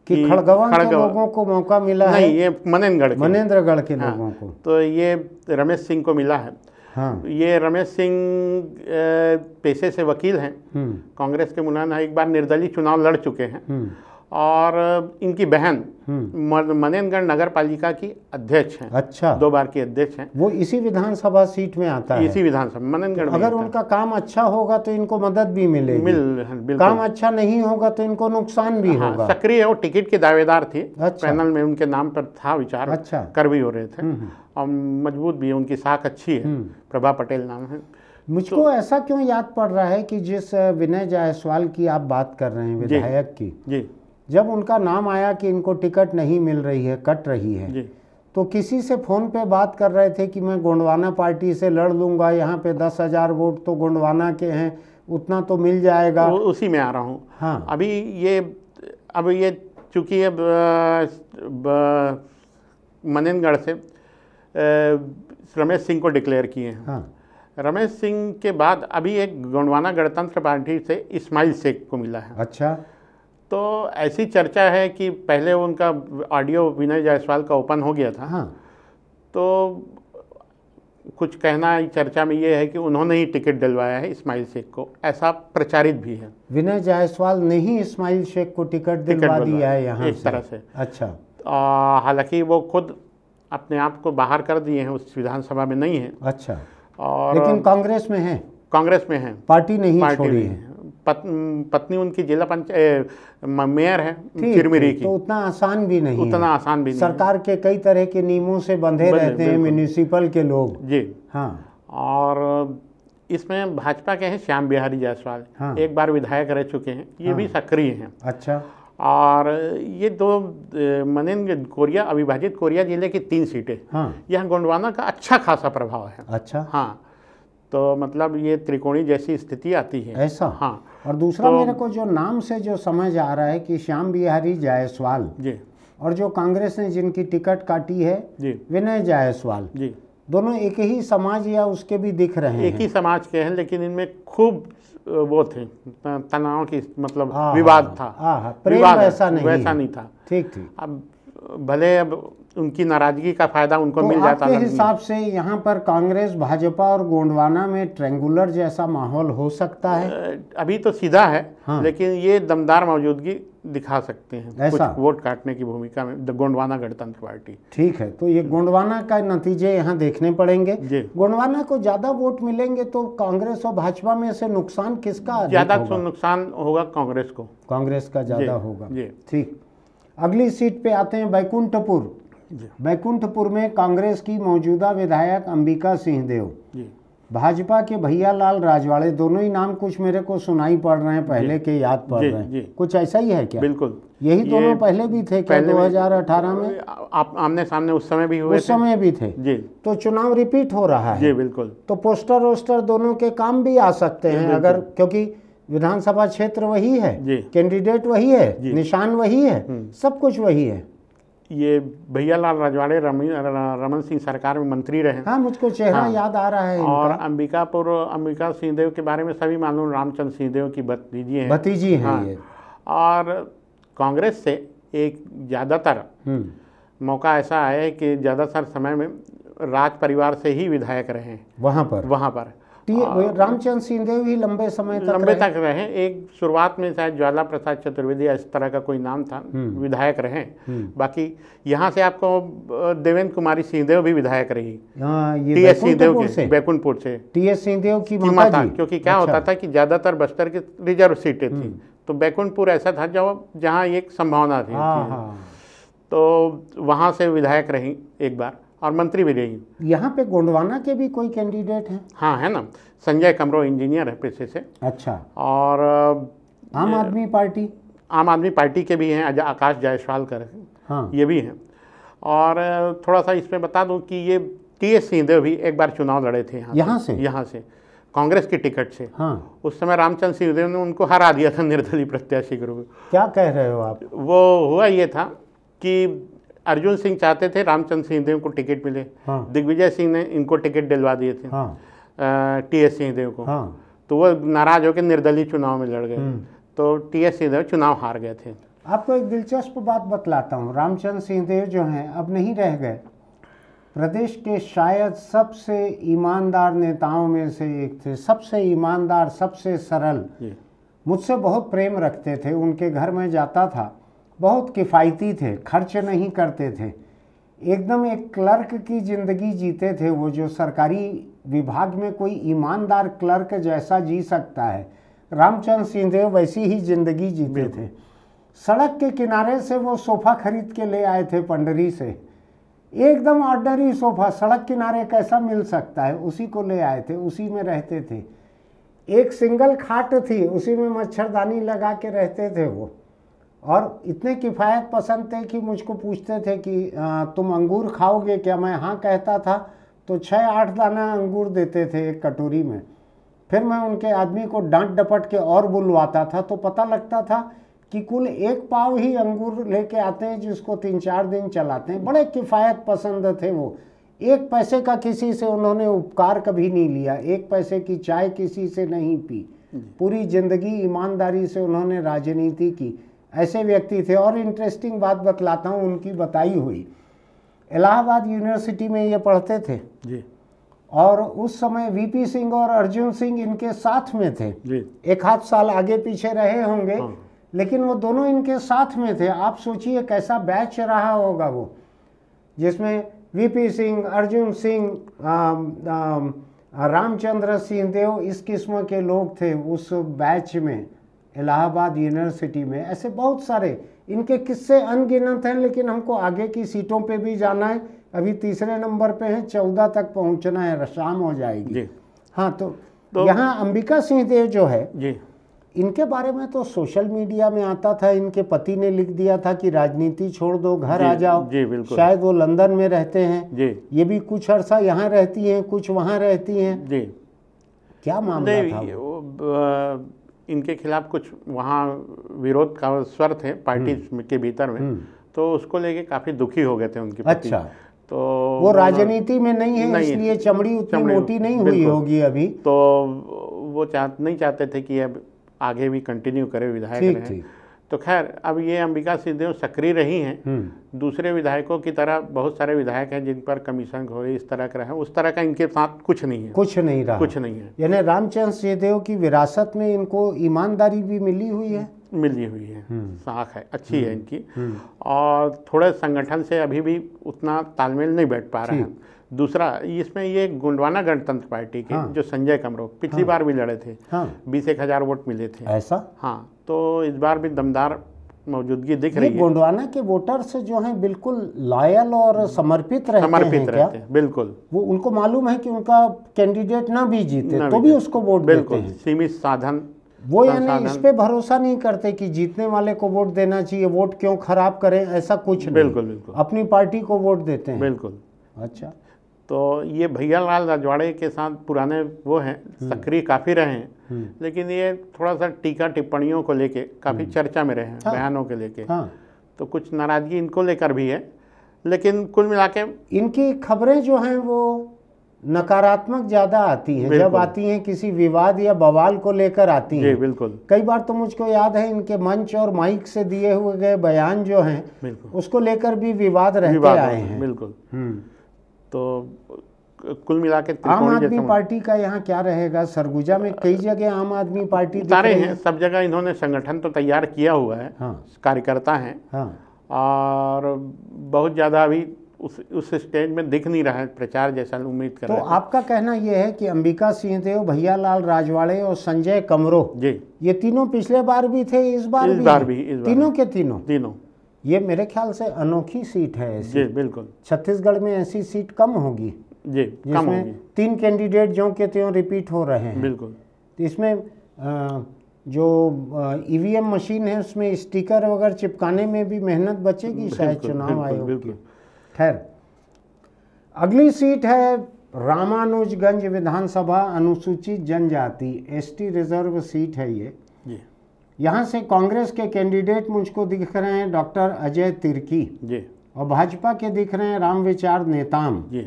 कि खड़गवा के लोगों को मौका मिला नहीं, है ये मनेन्द्रगढ़ मनेन्द्रगढ़ के हाँ। लोगों को तो ये रमेश सिंह को मिला है हाँ ये रमेश सिंह पेशे से वकील हैं हम्म। कांग्रेस के मुलाना एक बार निर्दलीय चुनाव लड़ चुके हैं हम्म। और इनकी बहन हम्म। मनेनगढ़ नगर पालिका की अध्यक्ष हैं अच्छा दो बार की अध्यक्ष हैं वो इसी विधानसभा सीट में आता है इसी विधानसभा मनेनगढ़ अगर उनका काम अच्छा होगा तो इनको मदद भी मिलेगी मिल हाँ, काम अच्छा नहीं होगा तो इनको नुकसान भी हाँ, होगा सक्रिय वो टिकट के दावेदार थी अच्छा। पैनल में उनके नाम पर था विचार अच्छा कर भी हो रहे थे हम्म, हम्म। और मजबूत भी है उनकी साख अच्छी है प्रभा पटेल नाम है मुझको तो- ऐसा क्यों याद पड़ रहा है कि जिस विनय जायसवाल की आप बात कर रहे हैं विधायक की जी जब उनका नाम आया कि इनको टिकट नहीं मिल रही है कट रही है तो किसी से फ़ोन पे बात कर रहे थे कि मैं गोंडवाना पार्टी से लड़ लूँगा यहाँ पे दस हज़ार वोट तो गोंडवाना के हैं उतना तो मिल जाएगा उसी में आ रहा हूँ हाँ अभी ये अब ये चूँकि अब मननगढ़ से रमेश सिंह को डिक्लेयर किए हैं हाँ। रमेश सिंह के बाद अभी एक गोंडवाना गणतंत्र पार्टी से इस्माइल शेख को मिला है अच्छा तो ऐसी चर्चा है कि पहले उनका ऑडियो विनय जायसवाल का ओपन हो गया था हाँ तो कुछ कहना चर्चा में ये है कि उन्होंने ही टिकट दिलवाया है इस्माइल शेख को ऐसा प्रचारित भी है विनय जायसवाल ने ही इस्माइल शेख को टिकट दिलवा दिया है यहाँ इस तरह से अच्छा हालांकि वो खुद अपने आप को बाहर कर दिए हैं उस विधानसभा में नहीं है अच्छा और लेकिन कांग्रेस में है कांग्रेस में है पार्टी नहीं पार्टी छोड़ी है पत, पत्नी उनकी जिला पंचायत मेयर है चिरमिरी की तो उतना आसान भी नहीं उतना आसान भी नहीं सरकार के कई तरह के नियमों से बंधे रहते हैं म्यूनिसिपल के लोग जी हाँ और इसमें भाजपा के हैं श्याम बिहारी जायसवाल हाँ। एक बार विधायक रह चुके हैं ये हाँ। भी सक्रिय हैं अच्छा और ये दो मनेन्द्र कोरिया अविभाजित कोरिया जिले की तीन सीटें हाँ। यह गोंडवाना का अच्छा खासा प्रभाव है अच्छा हाँ तो मतलब ये त्रिकोणी जैसी स्थिति आती है ऐसा हाँ और दूसरा तो, मेरे को जो नाम से जो समझ आ रहा है कि श्याम बिहारी जायसवाल और जो कांग्रेस ने जिनकी टिकट काटी है विनय जायसवाल जी दोनों एक ही समाज या उसके भी दिख रहे हैं एक ही समाज के हैं लेकिन इनमें खूब वो थे तनाव की मतलब हाँ, विवाद हाँ, था हाँ, विवाद ऐसा नहीं वैसा नहीं था ठीक ठीक अब भले अब उनकी नाराजगी का फायदा उनको तो मिल जाता है हिसाब से यहाँ पर कांग्रेस भाजपा और गोंडवाना में ट्रेंगुलर जैसा माहौल हो सकता है अभी तो सीधा है हाँ। लेकिन ये दमदार मौजूदगी दिखा सकते हैं कुछ वोट काटने की भूमिका में गोंडवाना गणतंत्र पार्टी ठीक है तो ये गोंडवाना का नतीजे यहाँ देखने पड़ेंगे गोंडवाना को ज्यादा वोट मिलेंगे तो कांग्रेस और भाजपा में से नुकसान किसका ज्यादा नुकसान होगा कांग्रेस को कांग्रेस का ज्यादा होगा ठीक अगली सीट पे आते हैं बैकुंठपुर बैकुंठपुर में कांग्रेस की मौजूदा विधायक अंबिका सिंह देव भाजपा के भैया लाल राजवाड़े दोनों ही नाम कुछ मेरे को सुनाई पड़ रहे हैं पहले के याद पड़ रहे हैं कुछ ऐसा ही है क्या बिल्कुल यही दोनों पहले भी थे क्या अठारह में आप आमने सामने उस समय भी हुए उस समय भी थे जी तो चुनाव रिपीट हो रहा है जी बिल्कुल तो पोस्टर वोस्टर दोनों के काम भी आ सकते हैं अगर क्योंकि विधानसभा क्षेत्र वही है कैंडिडेट वही है निशान वही है हम्म। सब कुछ वही है ये भैया लाल रजवाड़े रमन सिंह सरकार में मंत्री रहे हाँ मुझको चेहरा हाँ, याद आ रहा है और अंबिकापुर अंबिका सिंहदेव के बारे में सभी मालूम रामचंद्र सिंहदेव की भतीजी है भतीजी हैं हाँ, और कांग्रेस से एक ज़्यादातर हम्म। मौका ऐसा आया है कि ज़्यादातर समय में राज परिवार से ही विधायक रहे वहाँ पर वहाँ पर रामचंद्र सिंहदेव ही लंबे समय तक लंबे तक रहे एक शुरुआत में शायद ज्वाला प्रसाद चतुर्वेदी इस तरह का कोई नाम था हम्म। विधायक रहे हम्म। बाकी यहाँ से आपको देवेंद्र कुमारी सिंहदेव भी विधायक रही टी एस सिंहदेव बैकुंठपुर से टी एस सिंहदेव की माता क्योंकि क्या अच्छा। होता था कि ज्यादातर बस्तर की रिजर्व सीटें थी हम्म। तो बैकुंठपुर ऐसा था जो जहाँ एक संभावना थी हाँ, हाँ। तो वहाँ से विधायक रही एक बार और मंत्री भी रही यहाँ पे गोंडवाना के भी कोई कैंडिडेट हैं हाँ है ना संजय कमरो इंजीनियर है पेशे से अच्छा और आम आदमी पार्टी आम आदमी पार्टी के भी हैं आकाश जायसवाल कर हाँ ये भी हैं और थोड़ा सा इसमें बता दूं कि ये टी एस सिंहदेव भी एक बार चुनाव लड़े थे यहाँ, यहाँ से यहाँ से कांग्रेस की टिकट से हाँ उस समय रामचंद्र सिंहदेव ने उनको हरा दिया था निर्दलीय प्रत्याशी के रूप में क्या कह रहे हो आप वो हुआ ये था कि अर्जुन सिंह चाहते थे रामचंद्र सिंहदेव को टिकट मिले हाँ। दिग्विजय सिंह ने इनको टिकट दिलवा दिए थे हाँ। टी एस सिंहदेव को हाँ। तो वो नाराज होकर निर्दलीय चुनाव में लड़ गए हम्म। तो टी एस सिंहदेव चुनाव हार गए थे आपको एक दिलचस्प बात बतलाता हूँ रामचंद्र सिंहदेव जो हैं अब नहीं रह गए प्रदेश के शायद सबसे ईमानदार नेताओं में से एक थे सबसे ईमानदार सबसे सरल मुझसे बहुत प्रेम रखते थे उनके घर में जाता था बहुत किफ़ायती थे खर्च नहीं करते थे एकदम एक क्लर्क की ज़िंदगी जीते थे वो जो सरकारी विभाग में कोई ईमानदार क्लर्क जैसा जी सकता है रामचंद्र सिंहदेव वैसी ही ज़िंदगी जीते थे सड़क के किनारे से वो सोफ़ा खरीद के ले आए थे पंडरी से एकदम ऑर्डनरी सोफ़ा सड़क किनारे कैसा मिल सकता है उसी को ले आए थे उसी में रहते थे एक सिंगल खाट थी उसी में मच्छरदानी लगा के रहते थे वो और इतने किफ़ायत पसंद थे कि मुझको पूछते थे कि तुम अंगूर खाओगे क्या मैं हाँ कहता था तो छः आठ दाना अंगूर देते थे एक कटोरी में फिर मैं उनके आदमी को डांट डपट के और बुलवाता था तो पता लगता था कि कुल एक पाव ही अंगूर लेके आते हैं जिसको तीन चार दिन चलाते हैं बड़े किफ़ायत पसंद थे वो एक पैसे का किसी से उन्होंने उपकार कभी नहीं लिया एक पैसे की चाय किसी से नहीं पी पूरी ज़िंदगी ईमानदारी से उन्होंने राजनीति की ऐसे व्यक्ति थे और इंटरेस्टिंग बात बतलाता हूँ उनकी बताई हुई इलाहाबाद यूनिवर्सिटी में ये पढ़ते थे जी और उस समय वीपी सिंह और अर्जुन सिंह इनके साथ में थे जी एक आध साल आगे पीछे रहे होंगे हाँ। लेकिन वो दोनों इनके साथ में थे आप सोचिए कैसा बैच रहा होगा वो जिसमें वीपी सिंह अर्जुन सिंह रामचंद्र सिंहदेव इस किस्म के लोग थे उस बैच में इलाहाबाद यूनिवर्सिटी में ऐसे बहुत सारे इनके किस्से अनगिनत हैं लेकिन हमको आगे की सीटों पे भी जाना है अभी तीसरे नंबर पे हैं चौदह तक पहुंचना है शाम हो जाएगी जी हाँ तो, तो यहाँ अंबिका सिंह देव जो है जी इनके बारे में तो सोशल मीडिया में आता था इनके पति ने लिख दिया था कि राजनीति छोड़ दो घर आ जाओ जी बिल्कुल शायद वो लंदन में रहते हैं जी ये भी कुछ अरसा यहाँ रहती हैं कुछ वहाँ रहती हैं जी क्या मामला था वो? इनके खिलाफ कुछ वहाँ विरोध का स्वर थे पार्टी हम्म। के भीतर में हम्म। तो उसको लेके काफ़ी दुखी हो गए थे उनके अच्छा तो वो राजनीति में नहीं है इसलिए चमड़ी उतनी मोटी नहीं हुई होगी अभी तो वो चाह नहीं चाहते थे कि अब आगे भी कंटिन्यू करे विधायक ठीक, ठीक। तो खैर अब ये अंबिका सिंहदेव सक्रिय रही हैं हम्म। दूसरे विधायकों की तरह बहुत सारे विधायक हैं जिन पर कमीशन घोरी इस तरह का रहे उस तरह का इनके साथ कुछ नहीं है कुछ नहीं रहा कुछ नहीं है यानी रामचंद्र सिंहदेव की विरासत में इनको ईमानदारी भी मिली हुई है मिली हुई है हम्म। साख है अच्छी है हम्म। इनकी और थोड़े संगठन से अभी भी उतना तालमेल नहीं बैठ पा रहा है दूसरा इसमें ये गुंडवाना गणतंत्र पार्टी के हाँ। जो संजय कमरो पिछली हाँ। बार भी लड़े थे हाँ। बीस एक हजार वोट मिले थे ऐसा हाँ तो इस बार भी दमदार मौजूदगी दिख रही है गोंडवाना के वोटर्स जो हैं बिल्कुल लॉयल और समर्पित रहते समर्पित हैं रहते हैं बिल्कुल वो उनको मालूम है कि उनका कैंडिडेट ना भी जीते ना तो भी उसको वोट बिल्कुल सीमित साधन वो यानी इस पे भरोसा नहीं करते कि जीतने वाले को वोट देना चाहिए वोट क्यों खराब करें ऐसा कुछ बिल्कुल बिल्कुल अपनी पार्टी को वोट देते हैं बिल्कुल अच्छा तो ये भैया लाल के साथ पुराने वो हैं हम्म। सक्रिय काफ़ी रहे हैं हम्म। लेकिन ये थोड़ा सा टीका टिप्पणियों को लेके काफ़ी हम्म। चर्चा में रहे हैं हाँ। बयानों के लेके हाँ। तो कुछ नाराज़गी इनको लेकर भी है लेकिन कुल मिला इनकी खबरें जो हैं वो नकारात्मक ज़्यादा आती हैं जब आती हैं किसी विवाद या बवाल को लेकर आती हैं बिल्कुल कई बार तो मुझको याद है इनके मंच और माइक से दिए हुए गए बयान जो हैं उसको लेकर भी विवाद रहते आए हैं बिल्कुल तो कुल मिला के आम आदमी पार्टी का यहाँ क्या रहेगा सरगुजा में कई जगह आम आदमी पार्टी सारे हैं सब जगह इन्होंने संगठन तो तैयार किया हुआ है हाँ। कार्यकर्ता हैं हाँ। और बहुत ज़्यादा अभी उस उस स्टेज में दिख नहीं रहा है प्रचार जैसा उम्मीद कर तो आपका कहना यह है कि अंबिका सिंहदेव भैया लाल राजवाड़े और संजय कमरो जी ये तीनों पिछले बार भी थे इस बार इस भी बार भी इस बार तीनों के तीनों तीनों ये मेरे ख्याल से अनोखी सीट है ऐसी जी बिल्कुल छत्तीसगढ़ में ऐसी सीट कम होगी जी कम होगी तीन कैंडिडेट जो के त्यों रिपीट हो रहे हैं बिल्कुल इसमें आ, जो ईवीएम e मशीन है उसमें स्टिकर वगैरह चिपकाने में भी मेहनत बचेगी शायद चुनाव आयोग खैर अगली सीट है रामानुजगंज विधानसभा अनुसूचित जनजाति एसटी रिजर्व सीट है ये यहाँ से कांग्रेस के कैंडिडेट मुझको दिख रहे हैं डॉक्टर अजय तिर्की जी और भाजपा के दिख रहे हैं राम विचार नेताम जी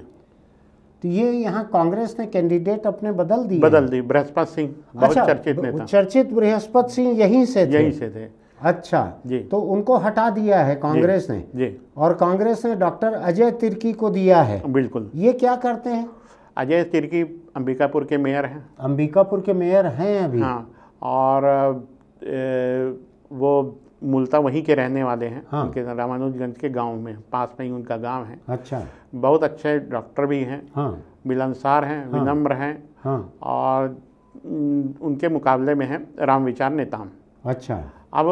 तो ये यहाँ कांग्रेस ने कैंडिडेट अपने बदल दिए बदल दिए बृहस्पत सिंह बहुत अच्छा, चर्चित नेता चर्चित बृहस्पत सिंह यहीं से थे यहीं से थे अच्छा जी तो उनको हटा दिया है कांग्रेस ने जी और कांग्रेस ने डॉक्टर अजय तिर्की को दिया है बिल्कुल ये क्या करते हैं अजय तिर्की अंबिकापुर के मेयर हैं अंबिकापुर के मेयर हैं अभी हाँ और वो मूलता वहीं के रहने वाले हैं हाँ। उनके रामानुजगंज के गांव में पास में ही उनका गांव है अच्छा बहुत अच्छे डॉक्टर भी हैं हाँ। मिलनसार हैं हाँ। विनम्र हैं हाँ। और उनके मुकाबले में है राम विचार नेताम अच्छा अब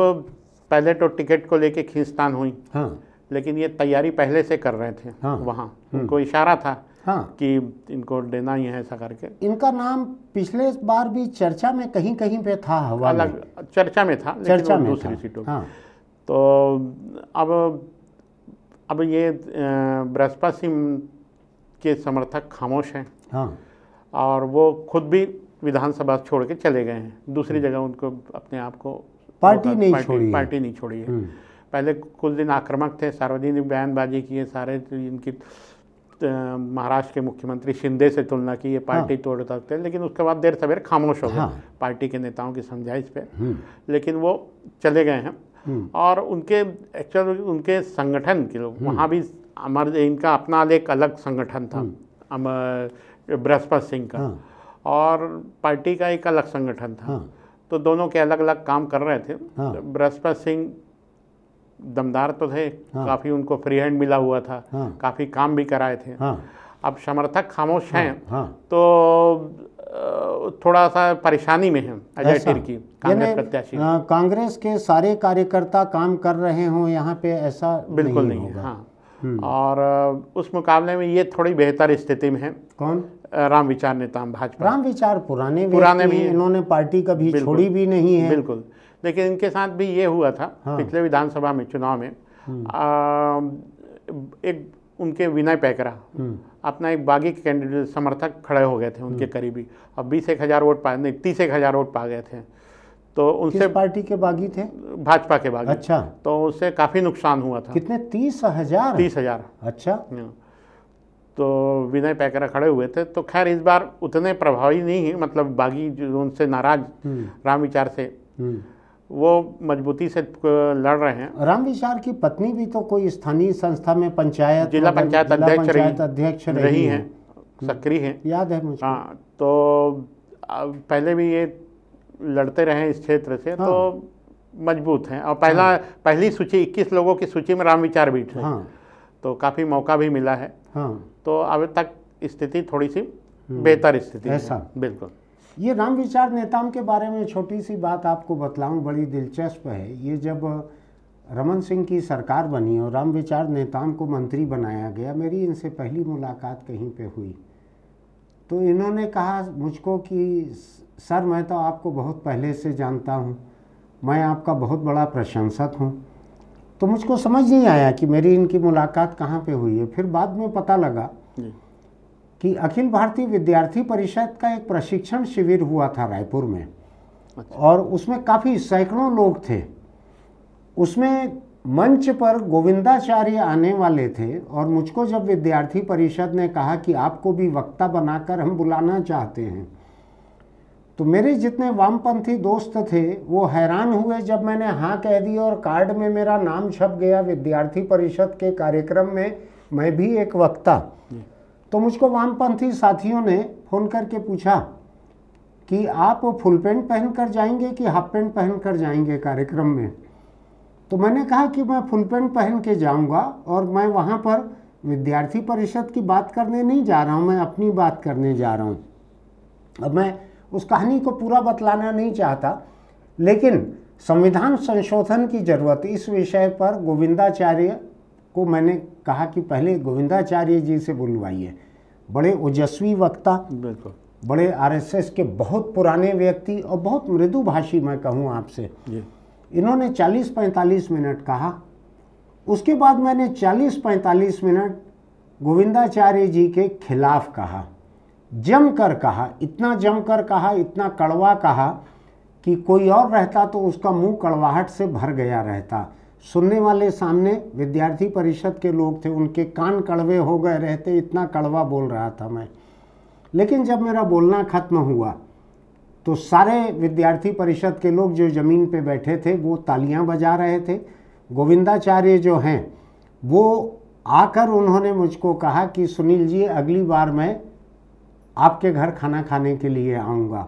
पहले तो टिकट को लेके खींचतान हुई हाँ। लेकिन ये तैयारी पहले से कर रहे थे हाँ। वहाँ हम्म। उनको इशारा था हाँ कि इनको देना ही है ऐसा करके इनका नाम पिछले बार भी चर्चा में कहीं कहीं पे था हवा अलग चर्चा में था चर्चा में दूसरी सीटों हाँ। तो अब अब ये बृहस्पत सिंह के समर्थक खामोश हैं हाँ। और वो खुद भी विधानसभा छोड़ के चले गए हैं दूसरी हम्म। जगह उनको अपने आप को पार्टी नहीं छोड़ी पार्टी नहीं छोड़ी है हम्म। पहले कुछ दिन आक्रामक थे सार्वजनिक बयानबाजी किए सारे तो इनकी महाराष्ट्र के मुख्यमंत्री शिंदे से तुलना की ये पार्टी हाँ। तोड़ सकते हैं लेकिन उसके बाद देर सवेर खामोश हो गए हाँ। पार्टी के नेताओं की समझाइश पे हम्म। लेकिन वो चले गए हैं हम्म। और उनके एक्चुअल उनके संगठन के लोग हम्म। वहाँ भी अमर इनका अपना एक अलग संगठन था अमर बृहस्पत सिंह का हाँ। और पार्टी का एक अलग संगठन था हाँ। तो दोनों के अलग अलग काम कर रहे थे हाँ। बृहस्पत सिंह दमदार तो थे हाँ। काफ़ी उनको फ्री हैंड मिला हुआ था हाँ। काफ़ी काम भी कराए थे हाँ। अब समर्थक खामोश हाँ, हैं हाँ। तो थोड़ा सा परेशानी में है अजय टिर्की कांग्रेस प्रत्याशी कांग्रेस के सारे कार्यकर्ता काम कर रहे हो यहाँ पे ऐसा बिल्कुल नहीं, नहीं है हाँ हम्म। और उस मुकाबले में ये थोड़ी बेहतर स्थिति में है कौन राम विचार नेता भाजपा राम विचार पुराने पुराने भी इन्होंने पार्टी कभी छोड़ी भी नहीं है बिल्कुल लेकिन इनके साथ भी ये हुआ था हाँ। पिछले विधानसभा में चुनाव में हम्म। आ, एक उनके विनय पैकरा हम्म। अपना एक बागी कैंडिडेट समर्थक खड़े हो गए थे उनके हम्म। करीबी और बीस एक हज़ार वोट पा नहीं तीस एक हज़ार वोट पा गए थे तो उनसे पार्टी के बागी थे भाजपा के बागी अच्छा तो उससे काफ़ी नुकसान हुआ था कितने तीस हज़ार तीस हज़ार अच्छा हाँ। तो विनय पैकरा खड़े हुए थे तो खैर इस बार उतने प्रभावी नहीं है मतलब बागी जो उनसे नाराज राम विचार से वो मजबूती से लड़ रहे हैं राम विचार की पत्नी भी तो कोई स्थानीय संस्था में पंचायत जिला पंचायत अध्यक्ष अध्यक्ष रही हैं सक्रिय हैं याद है मुझे हाँ तो पहले भी ये लड़ते रहे इस क्षेत्र से तो हाँ। तो मजबूत हैं और पहला हाँ। पहली सूची 21 लोगों की सूची में राम विचार भी थे हाँ। तो काफ़ी मौका भी मिला है हाँ। तो अब तक स्थिति थोड़ी सी हम्म। बेहतर स्थिति है बिल्कुल ये राम विचार नेताम के बारे में छोटी सी बात आपको बतलाऊं बड़ी दिलचस्प है ये जब रमन सिंह की सरकार बनी और राम विचार नेताम को मंत्री बनाया गया मेरी इनसे पहली मुलाकात कहीं पे हुई तो इन्होंने कहा मुझको कि सर मैं तो आपको बहुत पहले से जानता हूँ मैं आपका बहुत बड़ा प्रशंसक हूँ तो मुझको समझ नहीं आया कि मेरी इनकी मुलाकात कहाँ पे हुई है फिर बाद में पता लगा कि अखिल भारतीय विद्यार्थी परिषद का एक प्रशिक्षण शिविर हुआ था रायपुर में अच्छा। और उसमें काफ़ी सैकड़ों लोग थे उसमें मंच पर गोविंदाचार्य आने वाले थे और मुझको जब विद्यार्थी परिषद ने कहा कि आपको भी वक्ता बनाकर हम बुलाना चाहते हैं तो मेरे जितने वामपंथी दोस्त थे वो हैरान हुए जब मैंने हाँ कह दी और कार्ड में मेरा नाम छप गया विद्यार्थी परिषद के कार्यक्रम में मैं भी एक वक्ता तो मुझको वामपंथी साथियों ने फ़ोन करके पूछा कि आप फुल पैंट पहन कर जाएंगे कि हाफ पैंट पहन कर जाएंगे कार्यक्रम में तो मैंने कहा कि मैं फुल पैंट पहन के जाऊंगा और मैं वहाँ पर विद्यार्थी परिषद की बात करने नहीं जा रहा हूँ मैं अपनी बात करने जा रहा हूँ अब मैं उस कहानी को पूरा बतलाना नहीं चाहता लेकिन संविधान संशोधन की जरूरत इस विषय पर गोविंदाचार्य को मैंने कहा कि पहले गोविंदाचार्य जी से बुलवाइए बड़े ओजस्वी वक्ता बिल्कुल बड़े आरएसएस के बहुत पुराने व्यक्ति और बहुत मृदुभाषी मैं कहूँ आपसे इन्होंने 40-45 मिनट कहा उसके बाद मैंने 40-45 मिनट गोविंदाचार्य जी के खिलाफ कहा जमकर कहा इतना जमकर कहा इतना कड़वा कहा कि कोई और रहता तो उसका मुंह कड़वाहट से भर गया रहता सुनने वाले सामने विद्यार्थी परिषद के लोग थे उनके कान कड़वे हो गए रहते इतना कड़वा बोल रहा था मैं लेकिन जब मेरा बोलना ख़त्म हुआ तो सारे विद्यार्थी परिषद के लोग जो ज़मीन पे बैठे थे वो तालियां बजा रहे थे गोविंदाचार्य जो हैं वो आकर उन्होंने मुझको कहा कि सुनील जी अगली बार मैं आपके घर खाना खाने के लिए आऊँगा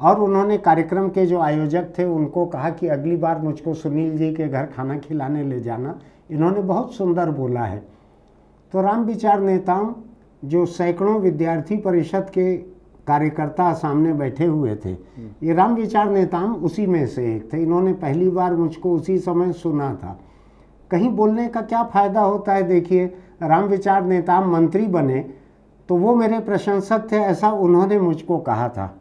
और उन्होंने कार्यक्रम के जो आयोजक थे उनको कहा कि अगली बार मुझको सुनील जी के घर खाना खिलाने ले जाना इन्होंने बहुत सुंदर बोला है तो राम विचार नेताओं जो सैकड़ों विद्यार्थी परिषद के कार्यकर्ता सामने बैठे हुए थे ये राम विचार नेताम उसी में से एक थे इन्होंने पहली बार मुझको उसी समय सुना था कहीं बोलने का क्या फ़ायदा होता है देखिए राम विचार नेताम मंत्री बने तो वो मेरे प्रशंसक थे ऐसा उन्होंने मुझको कहा था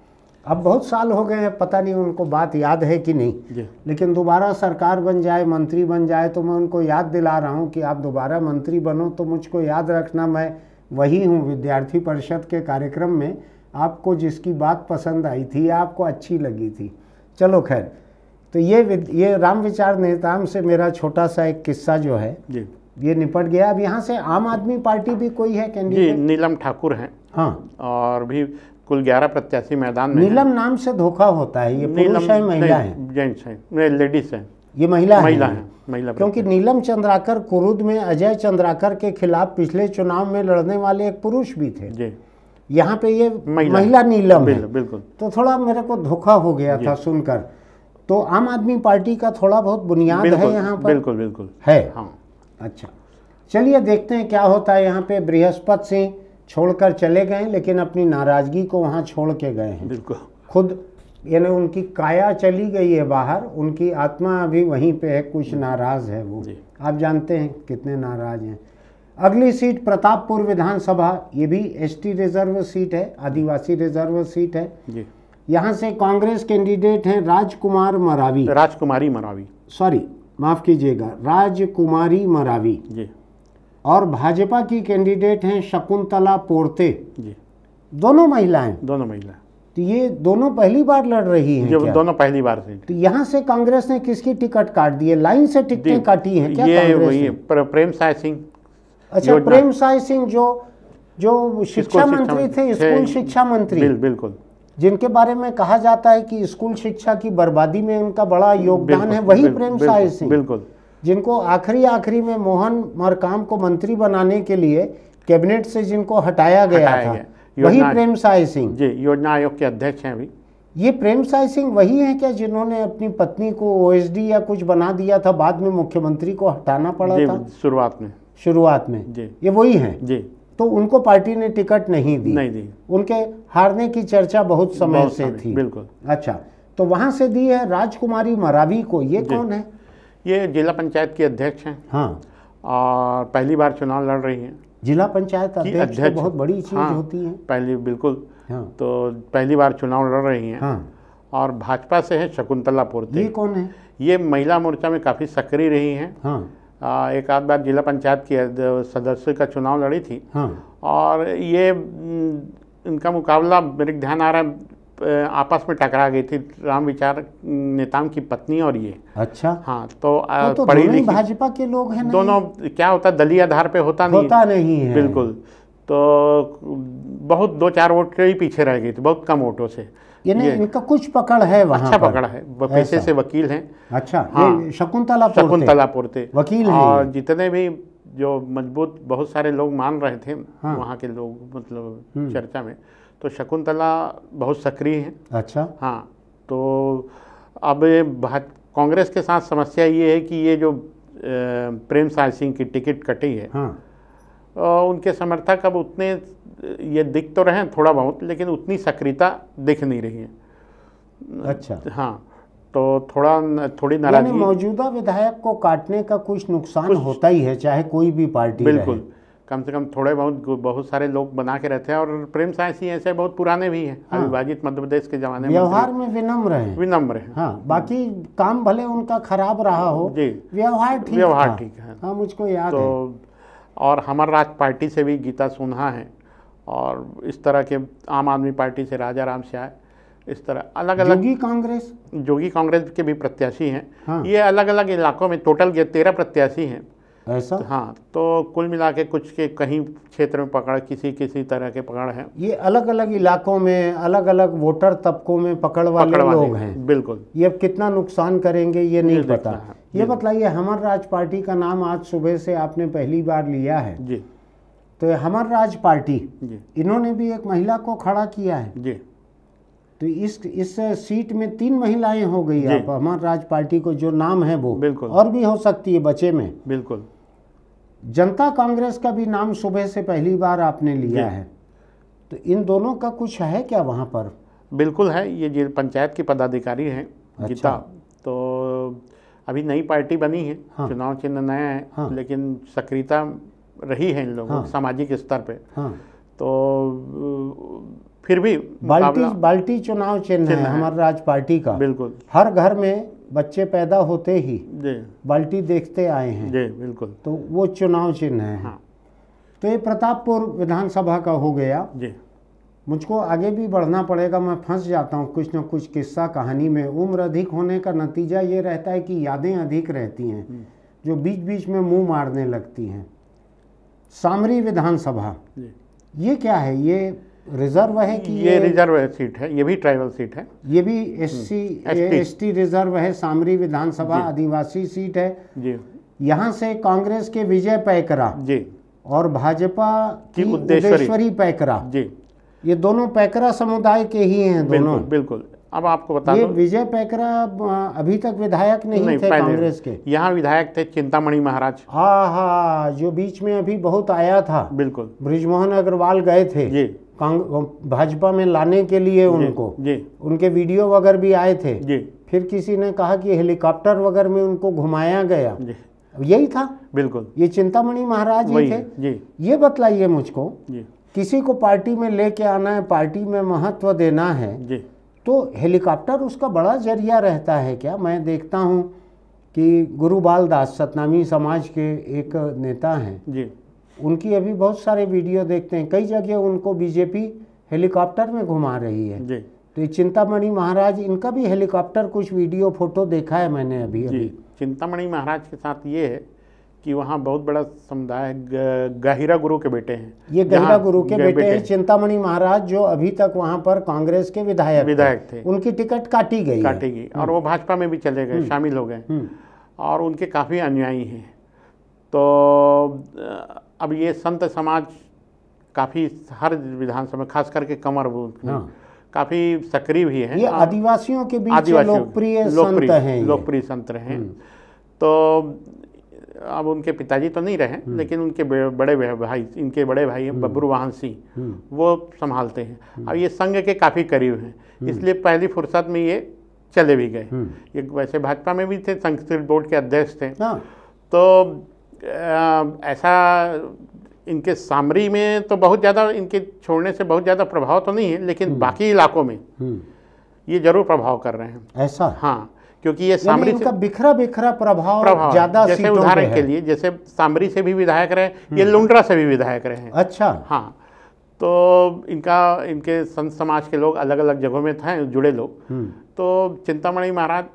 अब बहुत साल हो गए हैं पता नहीं उनको बात याद है कि नहीं लेकिन दोबारा सरकार बन जाए मंत्री बन जाए तो मैं उनको याद दिला रहा हूँ कि आप दोबारा मंत्री बनो तो मुझको याद रखना मैं वही हूँ विद्यार्थी परिषद के कार्यक्रम में आपको जिसकी बात पसंद आई थी आपको अच्छी लगी थी चलो खैर तो ये ये राम विचार नेताम से मेरा छोटा सा एक किस्सा जो है ये निपट गया अब यहाँ से आम आदमी पार्टी भी कोई है कैंडिडेट नीलम ठाकुर हैं हाँ और भी कुल ग्यारह प्रत्याशी मैदान में नीलम नाम से धोखा होता है ये पुरुष है महिला है जेंट्स है लेडीज है ये महिला महिला है, महिला क्योंकि नीलम चंद्राकर कुरुद में अजय चंद्राकर के खिलाफ पिछले चुनाव में लड़ने वाले एक पुरुष भी थे जी यहाँ पे ये महिला, महिला नीलम बिल्कुल, बिल्कुल तो थोड़ा मेरे को धोखा हो गया था सुनकर तो आम आदमी पार्टी का थोड़ा बहुत बुनियाद है यहाँ पर बिल्कुल बिल्कुल है हाँ अच्छा चलिए देखते हैं क्या होता है यहाँ पे बृहस्पति सिंह छोड़कर चले गए लेकिन अपनी नाराज़गी को वहाँ छोड़ के गए हैं बिल्कुल खुद यानी उनकी काया चली गई है बाहर उनकी आत्मा अभी वहीं पे है कुछ नाराज़ है वो आप जानते हैं कितने नाराज़ हैं अगली सीट प्रतापपुर विधानसभा ये भी एसटी रिजर्व सीट है आदिवासी रिजर्व सीट है यहाँ से कांग्रेस कैंडिडेट हैं राजकुमार मरावी राजकुमारी मरावी सॉरी माफ़ कीजिएगा राजकुमारी मरावी जी और भाजपा की कैंडिडेट हैं शकुंतला पोर्ते जी दोनों महिलाएं दोनों महिला तो ये दोनों पहली बार लड़ रही हैं क्या? दोनों पहली बार तो यहाँ से कांग्रेस ने किसकी टिकट काट दी है लाइन से टिकटें काटी हैं क्या ये वही प्रेम साय सिंह अच्छा प्रेम साय सिंह जो जो शिक्षा मंत्री थे स्कूल शिक्षा मंत्री बिल्कुल जिनके बारे में कहा जाता है कि स्कूल शिक्षा की बर्बादी में उनका बड़ा योगदान है वही प्रेम साय सिंह बिल्कुल जिनको आखिरी आखिरी में मोहन मरकाम को मंत्री बनाने के लिए कैबिनेट से जिनको हटाया गया हटाया था गया। वही प्रेम साय सिंह जी योजना आयोग के अध्यक्ष हैं अभी ये प्रेम साय सिंह वही हैं क्या जिन्होंने अपनी पत्नी को ओएसडी या कुछ बना दिया था बाद में मुख्यमंत्री को हटाना पड़ा था शुरुआत में शुरुआत में जी ये वही हैं जी तो उनको पार्टी ने टिकट नहीं दी नहीं दी उनके हारने की चर्चा बहुत समय से थी बिल्कुल अच्छा तो वहां से दी है राजकुमारी मरावी को ये कौन है ये जिला पंचायत की अध्यक्ष हैं हाँ और पहली बार चुनाव लड़ रही हैं जिला पंचायत अध्यक्ष तो बहुत बड़ी चीज़ हाँ, होती है पहली बिल्कुल हाँ। तो पहली बार चुनाव लड़ रही हैं हाँ। और भाजपा से है शकुंतला पूर्ति ये कौन है ये महिला मोर्चा में काफ़ी सक्रिय रही हैं हाँ। एक आध बार जिला पंचायत की सदस्य का चुनाव लड़ी थी हाँ। और ये इनका मुकाबला मेरे ध्यान आ रहा है आपस में टकरा गई थी राम विचार नेताम की पत्नी और ये अच्छा हाँ तो, तो, तो पढ़ी लिखी भाजपा के लोग हैं दोनों क्या होता है दलीय आधार पे होता नहीं होता नहीं है बिल्कुल तो बहुत दो चार वोट ही पीछे रह गई थी बहुत कम वोटों से यानी इनका कुछ पकड़ है वहाँ अच्छा पर। पकड़ है पैसे से वकील हैं अच्छा हाँ शकुंतला शकुंतला पोर्ते वकील हैं और जितने भी जो मजबूत बहुत सारे लोग मान रहे थे हाँ। वहाँ के लोग मतलब हम्म। चर्चा में तो शकुंतला बहुत सक्रिय हैं अच्छा हाँ तो अब ये कांग्रेस के साथ समस्या ये है कि ये जो प्रेम साय सिंह की टिकट कटी है हाँ। उनके समर्थक अब उतने ये दिख तो रहे हैं थोड़ा बहुत लेकिन उतनी सक्रियता दिख नहीं रही है अच्छा हाँ तो थोड़ा थोड़ी नाराजगी मौजूदा विधायक को काटने का कुछ नुकसान कुछ, होता ही है चाहे कोई भी पार्टी बिल्कुल कम से कम थोड़े बहुत बहुत सारे लोग बना के रहते हैं और प्रेम साय सिंह ऐसे बहुत पुराने भी हैं हाँ। अविभाजित मध्य प्रदेश के जमाने में व्यवहार में विनम्र है विनम्र है हाँ बाकी काम भले उनका खराब रहा हो जी व्यवहार ठीक व्यवहार ठीक है हाँ मुझको याद तो और हमार राज पार्टी से भी गीता सुन्हा है और इस तरह के आम आदमी पार्टी से राजा राम स्याय इस तरह अलग अलग जोगी कांग्रेस जोगी कांग्रेस के भी प्रत्याशी हैं हाँ। ये अलग अलग इलाकों में टोटल तेरह प्रत्याशी हैं ऐसा हाँ तो कुल मिला के कुछ के कहीं क्षेत्र में पकड़ किसी किसी तरह के पकड़ हैं ये अलग अलग इलाकों में अलग अलग वोटर तबकों में पकड़ वाले, पकड़ वाले लोग हैं बिल्कुल ये अब कितना नुकसान करेंगे ये नहीं पता ये बताइए हमर राज पार्टी का नाम आज सुबह से आपने पहली बार लिया है जी तो हमर राज पार्टी जी इन्होंने भी एक महिला को खड़ा किया है जी तो इस इस सीट में तीन महिलाएं हो गई आप हमार राज पार्टी को जो नाम है वो बिल्कुल और भी हो सकती है बचे में बिल्कुल जनता कांग्रेस का भी नाम सुबह से पहली बार आपने लिया है तो इन दोनों का कुछ है क्या वहाँ पर बिल्कुल है ये जिल पंचायत की पदाधिकारी हैं अच्छा। तो अभी नई पार्टी बनी है हाँ। चुनाव चिन्ह नया है हाँ। लेकिन सक्रियता रही है इन लोगों हाँ। सामाजिक स्तर पे हाँ। तो फिर भी बाल्टी बाल्टी चुनाव चिन्ह है, है हमारे राज पार्टी का बिल्कुल हर घर में बच्चे पैदा होते ही बाल्टी देखते आए हैं जी बिल्कुल तो वो चुनाव चिन्ह है हाँ। तो ये प्रतापपुर विधानसभा का हो गया जी मुझको आगे भी बढ़ना पड़ेगा मैं फंस जाता हूँ कुछ ना कुछ किस्सा कहानी में उम्र अधिक होने का नतीजा ये रहता है कि यादें अधिक रहती हैं हम्म। जो बीच बीच में मुंह मारने लगती हैं सामरी विधानसभा ये क्या है ये रिजर्व है कि ये, ये रिजर्व सीट है ये भी ट्राइबल सीट है ये भी एससी एसटी रिजर्व है सामरी विधानसभा आदिवासी सीट है जी यहाँ से कांग्रेस के विजय पैकरा जी और भाजपा की उद्देश्वरी पैकरा जी ये दोनों पैकरा समुदाय के ही हैं दोनों बिल्कुल अब आपको बता ये विजय पैकरा अभी तक विधायक नहीं, नहीं थे कांग्रेस के यहाँ विधायक थे चिंतामणि महाराज हाँ हाँ जो बीच में अभी बहुत आया था बिल्कुल ब्रिजमोहन अग्रवाल गए थे जी भाजपा में लाने के लिए उनको जी, उनके वीडियो वगैरह भी आए थे जी, फिर किसी ने कहा कि हेलीकॉप्टर वगैरह में उनको घुमाया गया यही था बिल्कुल ये चिंतामणि महाराज ही थे जी, ये बतलाइए मुझको किसी को पार्टी में लेके आना है पार्टी में महत्व देना है जी, तो हेलीकॉप्टर उसका बड़ा जरिया रहता है क्या मैं देखता हूँ कि बाल दास सतनामी समाज के एक नेता हैं उनकी अभी बहुत सारे वीडियो देखते हैं कई जगह उनको बीजेपी हेलीकॉप्टर में घुमा रही है तो चिंतामणि महाराज इनका भी हेलीकॉप्टर कुछ वीडियो फोटो देखा है मैंने अभी अभी। चिंतामणि महाराज के साथ ये है कि वहाँ बहुत बड़ा समुदाय गहिरा गुरु के बेटे हैं ये गहिरा गुरु के बेटे, बेटे हैं चिंतामणि महाराज जो अभी तक वहाँ पर कांग्रेस के विधायक विधायक थे उनकी टिकट काटी गई काटी गई और वो हम्म। भाजपा में भी चले गए हम्म। शामिल हो गए हम्म। और उनके काफ़ी अनुयायी हैं तो अब ये संत समाज काफ़ी हर विधानसभा खास करके कमर बूथ हाँ। काफ़ी सक्रिय भी है ये आदिवासियों के बीच लोकप्रिय लोकप्रिय हैं लोकप्रिय संत हैं हम्म। तो अब उनके पिताजी तो नहीं रहे हम्म। लेकिन उनके बड़े भाई इनके बड़े भाई हैं हम्म। बब्रू वाहन सिंह वो संभालते हैं अब ये संघ के काफ़ी करीब हैं इसलिए पहली फुर्सत में ये चले भी गए ये वैसे भाजपा में भी थे संघ बोर्ड के अध्यक्ष थे हाँ। तो ऐसा इनके सामरी में तो बहुत ज़्यादा इनके छोड़ने से बहुत ज़्यादा प्रभाव तो नहीं है लेकिन हम्म। बाकी इलाकों में हम्म। ये जरूर प्रभाव कर रहे हैं ऐसा हाँ क्योंकि ये सामरी का बिखरा बिखरा प्रभाव, प्रभाव ज्यादा जैसे उदाहरण के लिए जैसे सामरी से भी विधायक रहे ये हम्म। लुंड्रा से भी विधायक रहे अच्छा हाँ तो इनका इनके संत समाज के लोग अलग अलग जगहों में थे जुड़े लोग तो चिंतामणि महाराज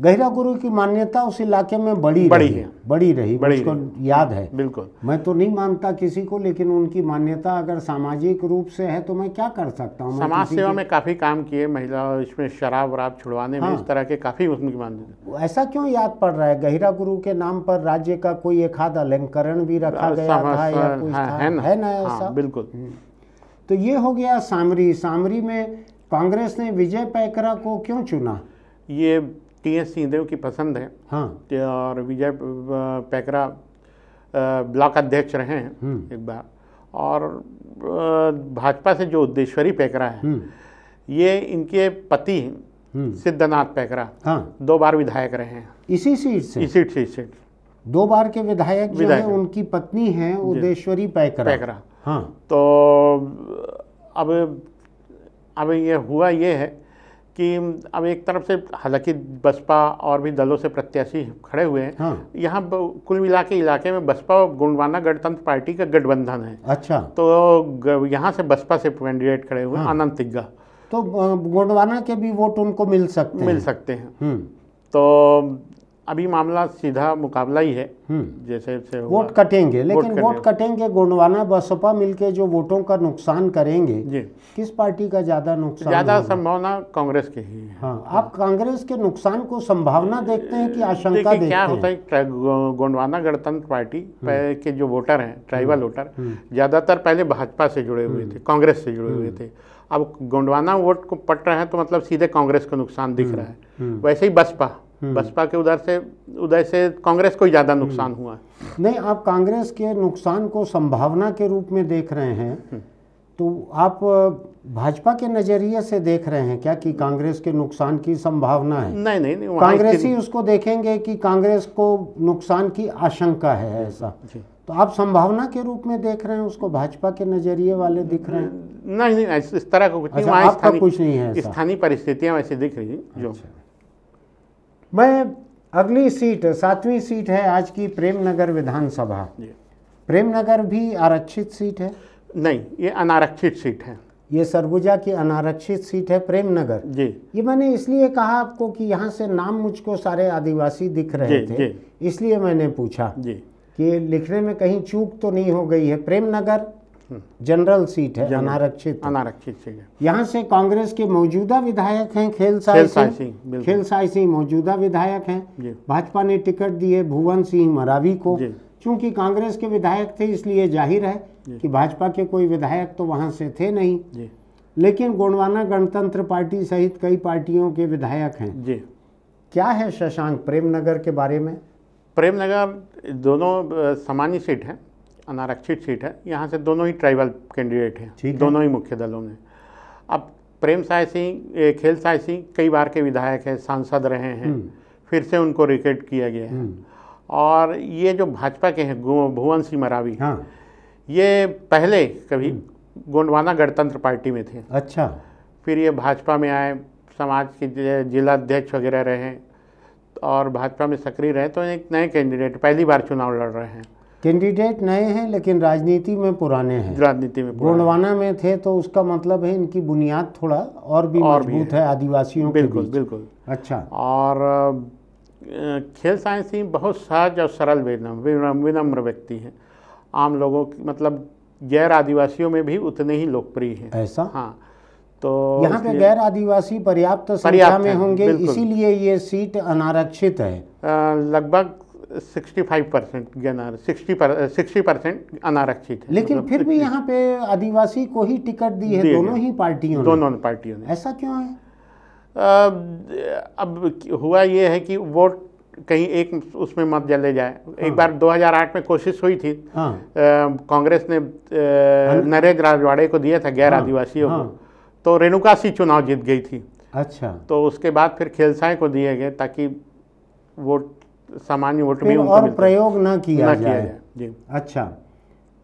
गहरा गुरु की मान्यता उस इलाके में बड़ी बड़ी रही है बड़ी रही बड़ी उसको रही। याद है बिल्कुल मैं तो नहीं मानता किसी को लेकिन उनकी मान्यता अगर सामाजिक रूप से है तो मैं क्या कर सकता हूँ समाज सेवा में काफ़ी काम किए महिला इसमें शराब वराब छुड़वाने हाँ। में इस हाँ। तरह के काफ़ी उनकी मान्यता ऐसा क्यों याद पड़ रहा है गहिरा गुरु के नाम पर राज्य का कोई एक आध अलंकरण भी रखा गया था या कुछ है ना ऐसा हाँ, बिल्कुल हम्म। तो ये हो गया सामरी सामरी में कांग्रेस ने विजय पैकरा को क्यों चुना ये टी एस सिंहदेव की पसंद है हाँ और विजय पैकरा ब्लॉक अध्यक्ष रहे हैं हम्म। एक बार और भाजपा से जो उद्देश्वरी पैकरा है हम्म। ये इनके पति हम्म। सिद्धनाथ पैकरा हाँ दो बार विधायक रहे हैं इसी सीट से इसी सीट से दो बार के विधायक जो है उनकी पत्नी है उद्देश्वरी पैकरा पैकरा हाँ तो अब अब ये हुआ ये है कि अब एक तरफ से हालांकि बसपा और भी दलों से प्रत्याशी खड़े हुए हैं हाँ। यहाँ कुल मिला के इलाके में बसपा और गुंडवाना गणतंत्र पार्टी का गठबंधन है अच्छा तो यहाँ से बसपा से कैंडिडेट खड़े हुए हाँ। आनंद तिग्गा तो गुंडवाना के भी वोट उनको मिल सकते मिल हैं। सकते हैं हम्म। तो अभी मामला सीधा मुकाबला ही है हम्म। जैसे वोट कटेंगे लेकिन वोट, कटेंगे गोंडवाना बसपा मिलके जो वोटों का नुकसान करेंगे किस पार्टी का ज्यादा नुकसान ज्यादा संभावना कांग्रेस के ही है हाँ, आप हाँ। कांग्रेस के नुकसान को संभावना देखते हैं कि आशंका देखते क्या होता है गोंडवाना गणतंत्र पार्टी हम्म। के जो वोटर है ट्राइबल हम्म। वोटर ज्यादातर पहले भाजपा से जुड़े हुए थे कांग्रेस से जुड़े हुए थे अब गोंडवाना वोट को पट रहे हैं तो मतलब सीधे कांग्रेस को नुकसान दिख रहा है वैसे ही बसपा हम्म। बसपा के उधर से उधर से कांग्रेस को ही ज़्यादा हम्म। नुकसान हुआ नहीं आप कांग्रेस के नुकसान को संभावना के रूप में देख रहे हैं हम्म। तो आप भाजपा के नज़रिए से देख रहे हैं क्या कि कांग्रेस के नुकसान की संभावना है नहीं नहीं, नहीं ही उसको देखेंगे कि कांग्रेस को नुकसान की आशंका है ऐसा तो आप संभावना के रूप में देख रहे हैं उसको भाजपा के नज़रिए वाले दिख रहे हैं नहीं नहीं इस तरह का कुछ नहीं अच्छा, कुछ नहीं है स्थानीय परिस्थितियाँ वैसे दिख रही हैं जो अच्छा। मैं अगली सीट सातवीं सीट है आज की प्रेमनगर विधानसभा प्रेमनगर भी आरक्षित सीट है नहीं ये अनारक्षित सीट है ये सरगुजा की अनारक्षित सीट है प्रेमनगर जी ये मैंने इसलिए कहा आपको कि यहाँ से नाम मुझको सारे आदिवासी दिख रहे जी, थे जी। इसलिए मैंने पूछा जी कि लिखने में कहीं चूक तो नहीं हो गई है प्रेमनगर जनरल सीट है अनारक्षित अनारक्षित सीट है यहाँ से कांग्रेस के मौजूदा विधायक हैं खेल साई सिंह खेल साई सिंह मौजूदा विधायक हैं भाजपा ने टिकट दी है भुवन सिंह मरावी को चूंकि कांग्रेस के विधायक थे इसलिए जाहिर है कि भाजपा के कोई विधायक तो वहाँ से थे नहीं लेकिन गोंडवाना गणतंत्र पार्टी सहित कई पार्टियों के विधायक हैं जी क्या है शशांक प्रेमनगर के बारे में प्रेमनगर दोनों सामान्य सीट है अनारक्षित सीट है यहाँ से दोनों ही ट्राइबल कैंडिडेट हैं दोनों ही मुख्य दलों में अब प्रेम साय सिंह खेल साय सिंह कई बार के विधायक हैं सांसद रहे हैं हम्म। फिर से उनको रिकेट किया गया है हम्म। और ये जो भाजपा के हैं भुवन सिंह मरावी हाँ। ये पहले कभी हम्म। गोंडवाना गणतंत्र पार्टी में थे अच्छा फिर ये भाजपा में आए समाज के जिला अध्यक्ष वगैरह रहे और भाजपा में सक्रिय रहे तो एक नए कैंडिडेट पहली बार चुनाव लड़ रहे हैं कैंडिडेट नए हैं लेकिन राजनीति में पुराने हैं राजनीति में गोंडवाना में थे तो उसका मतलब है इनकी बुनियाद थोड़ा और भी और मजबूत है।, है आदिवासियों बिल्कुल के बिल्कुल अच्छा और खेल साइंस ही बहुत सहज और सरल विनम्र व्यक्ति हैं आम लोगों की मतलब गैर आदिवासियों में भी उतने ही लोकप्रिय हैं ऐसा हाँ तो यहाँ पे गैर आदिवासी पर्याप्त संख्या में होंगे इसीलिए ये सीट अनारक्षित है लगभग 65 परसेंट सिक्सटी सिक्सटी परसेंट अनारक्षित है लेकिन मतलब फिर भी यहाँ पे आदिवासी को ही टिकट दी है दोनों ही पार्टियों दोनों पार्टियों ने ऐसा क्यों है अब हुआ ये है कि वोट कहीं एक उसमें मत जले जाए हाँ। एक बार 2008 में कोशिश हुई थी हाँ। कांग्रेस ने नरेंद्र राजवाड़े को दिया था गैर हाँ। आदिवासियों हाँ। को तो रेणुका सिंह चुनाव जीत गई थी अच्छा तो उसके बाद फिर खेलसाएं को दिए गए ताकि वोट सामान्य वोट में और प्रयोग ना किया ना जाए, जाए। जी अच्छा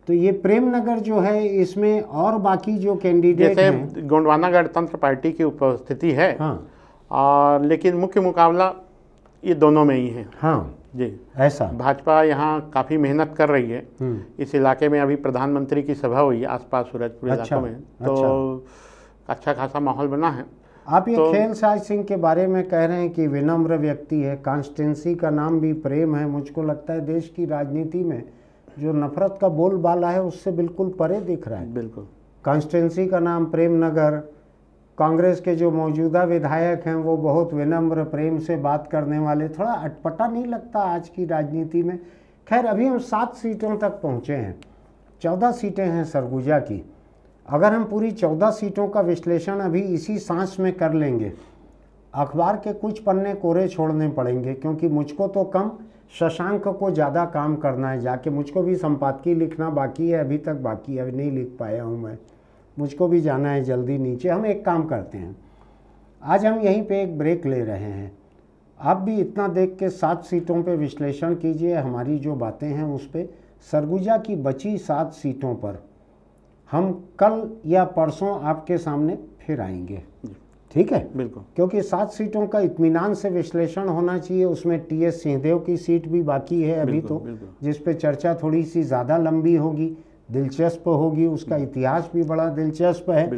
तो ये प्रेम नगर जो है इसमें और बाकी जो कैंडिडेट जैसे गोंडवाना गणतंत्र पार्टी की उपस्थिति है हाँ। और लेकिन मुख्य मुकाबला ये दोनों में ही है हाँ जी ऐसा भाजपा यहाँ काफ़ी मेहनत कर रही है हम्म। इस इलाके में अभी प्रधानमंत्री की सभा हुई है आसपास सूरजपुर अच्छा, में तो अच्छा, अच्छा खासा माहौल बना है आप ये तो, खेल साज सिंह के बारे में कह रहे हैं कि विनम्र व्यक्ति है कॉन्स्टेंसी का नाम भी प्रेम है मुझको लगता है देश की राजनीति में जो नफरत का बोलबाला है उससे बिल्कुल परे दिख रहा है बिल्कुल कॉन्स्टेंसी का नाम प्रेम नगर कांग्रेस के जो मौजूदा विधायक हैं वो बहुत विनम्र प्रेम से बात करने वाले थोड़ा अटपटा नहीं लगता आज की राजनीति में खैर अभी हम सात सीटों तक पहुँचे हैं चौदह सीटें हैं सरगुजा की अगर हम पूरी चौदह सीटों का विश्लेषण अभी इसी सांस में कर लेंगे अखबार के कुछ पन्ने कोरे छोड़ने पड़ेंगे क्योंकि मुझको तो कम शशांक को ज़्यादा काम करना है जाके मुझको भी संपादकीय लिखना बाकी है अभी तक बाकी है अभी नहीं लिख पाया हूँ मैं मुझको भी जाना है जल्दी नीचे हम एक काम करते हैं आज हम यहीं पे एक ब्रेक ले रहे हैं आप भी इतना देख के सात सीटों पे विश्लेषण कीजिए हमारी जो बातें हैं उस पर सरगुजा की बची सात सीटों पर हम कल या परसों आपके सामने फिर आएंगे ठीक है बिल्कुल क्योंकि सात सीटों का इतमान से विश्लेषण होना चाहिए उसमें टी एस सिंहदेव की सीट भी बाकी है अभी तो जिस पे चर्चा थोड़ी सी ज़्यादा लंबी होगी दिलचस्प होगी उसका इतिहास भी बड़ा दिलचस्प है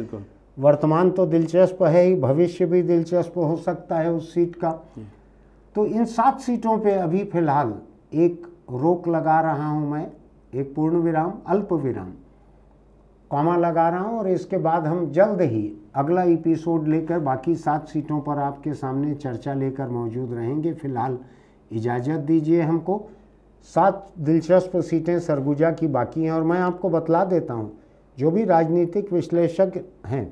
वर्तमान तो दिलचस्प है ही भविष्य भी दिलचस्प हो सकता है उस सीट का तो इन सात सीटों पे अभी फ़िलहाल एक रोक लगा रहा हूँ मैं एक पूर्ण विराम अल्प विराम कॉमा लगा रहा हूँ और इसके बाद हम जल्द ही अगला एपिसोड लेकर बाकी सात सीटों पर आपके सामने चर्चा लेकर मौजूद रहेंगे फिलहाल इजाज़त दीजिए हमको सात दिलचस्प सीटें सरगुजा की बाकी हैं और मैं आपको बतला देता हूँ जो भी राजनीतिक विश्लेषक हैं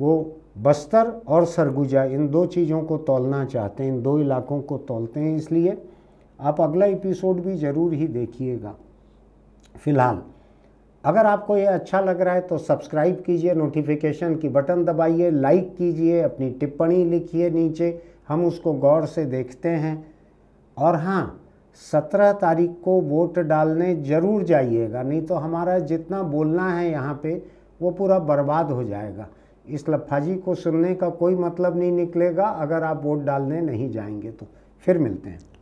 वो बस्तर और सरगुजा इन दो चीज़ों को तोलना चाहते हैं इन दो इलाकों को तोलते हैं इसलिए आप अगला एपिसोड भी ज़रूर ही देखिएगा फ़िलहाल अगर आपको ये अच्छा लग रहा है तो सब्सक्राइब कीजिए नोटिफिकेशन की बटन दबाइए लाइक कीजिए अपनी टिप्पणी लिखिए नीचे हम उसको गौर से देखते हैं और हाँ सत्रह तारीख को वोट डालने ज़रूर जाइएगा नहीं तो हमारा जितना बोलना है यहाँ पे वो पूरा बर्बाद हो जाएगा इस लफाजी को सुनने का कोई मतलब नहीं निकलेगा अगर आप वोट डालने नहीं जाएंगे तो फिर मिलते हैं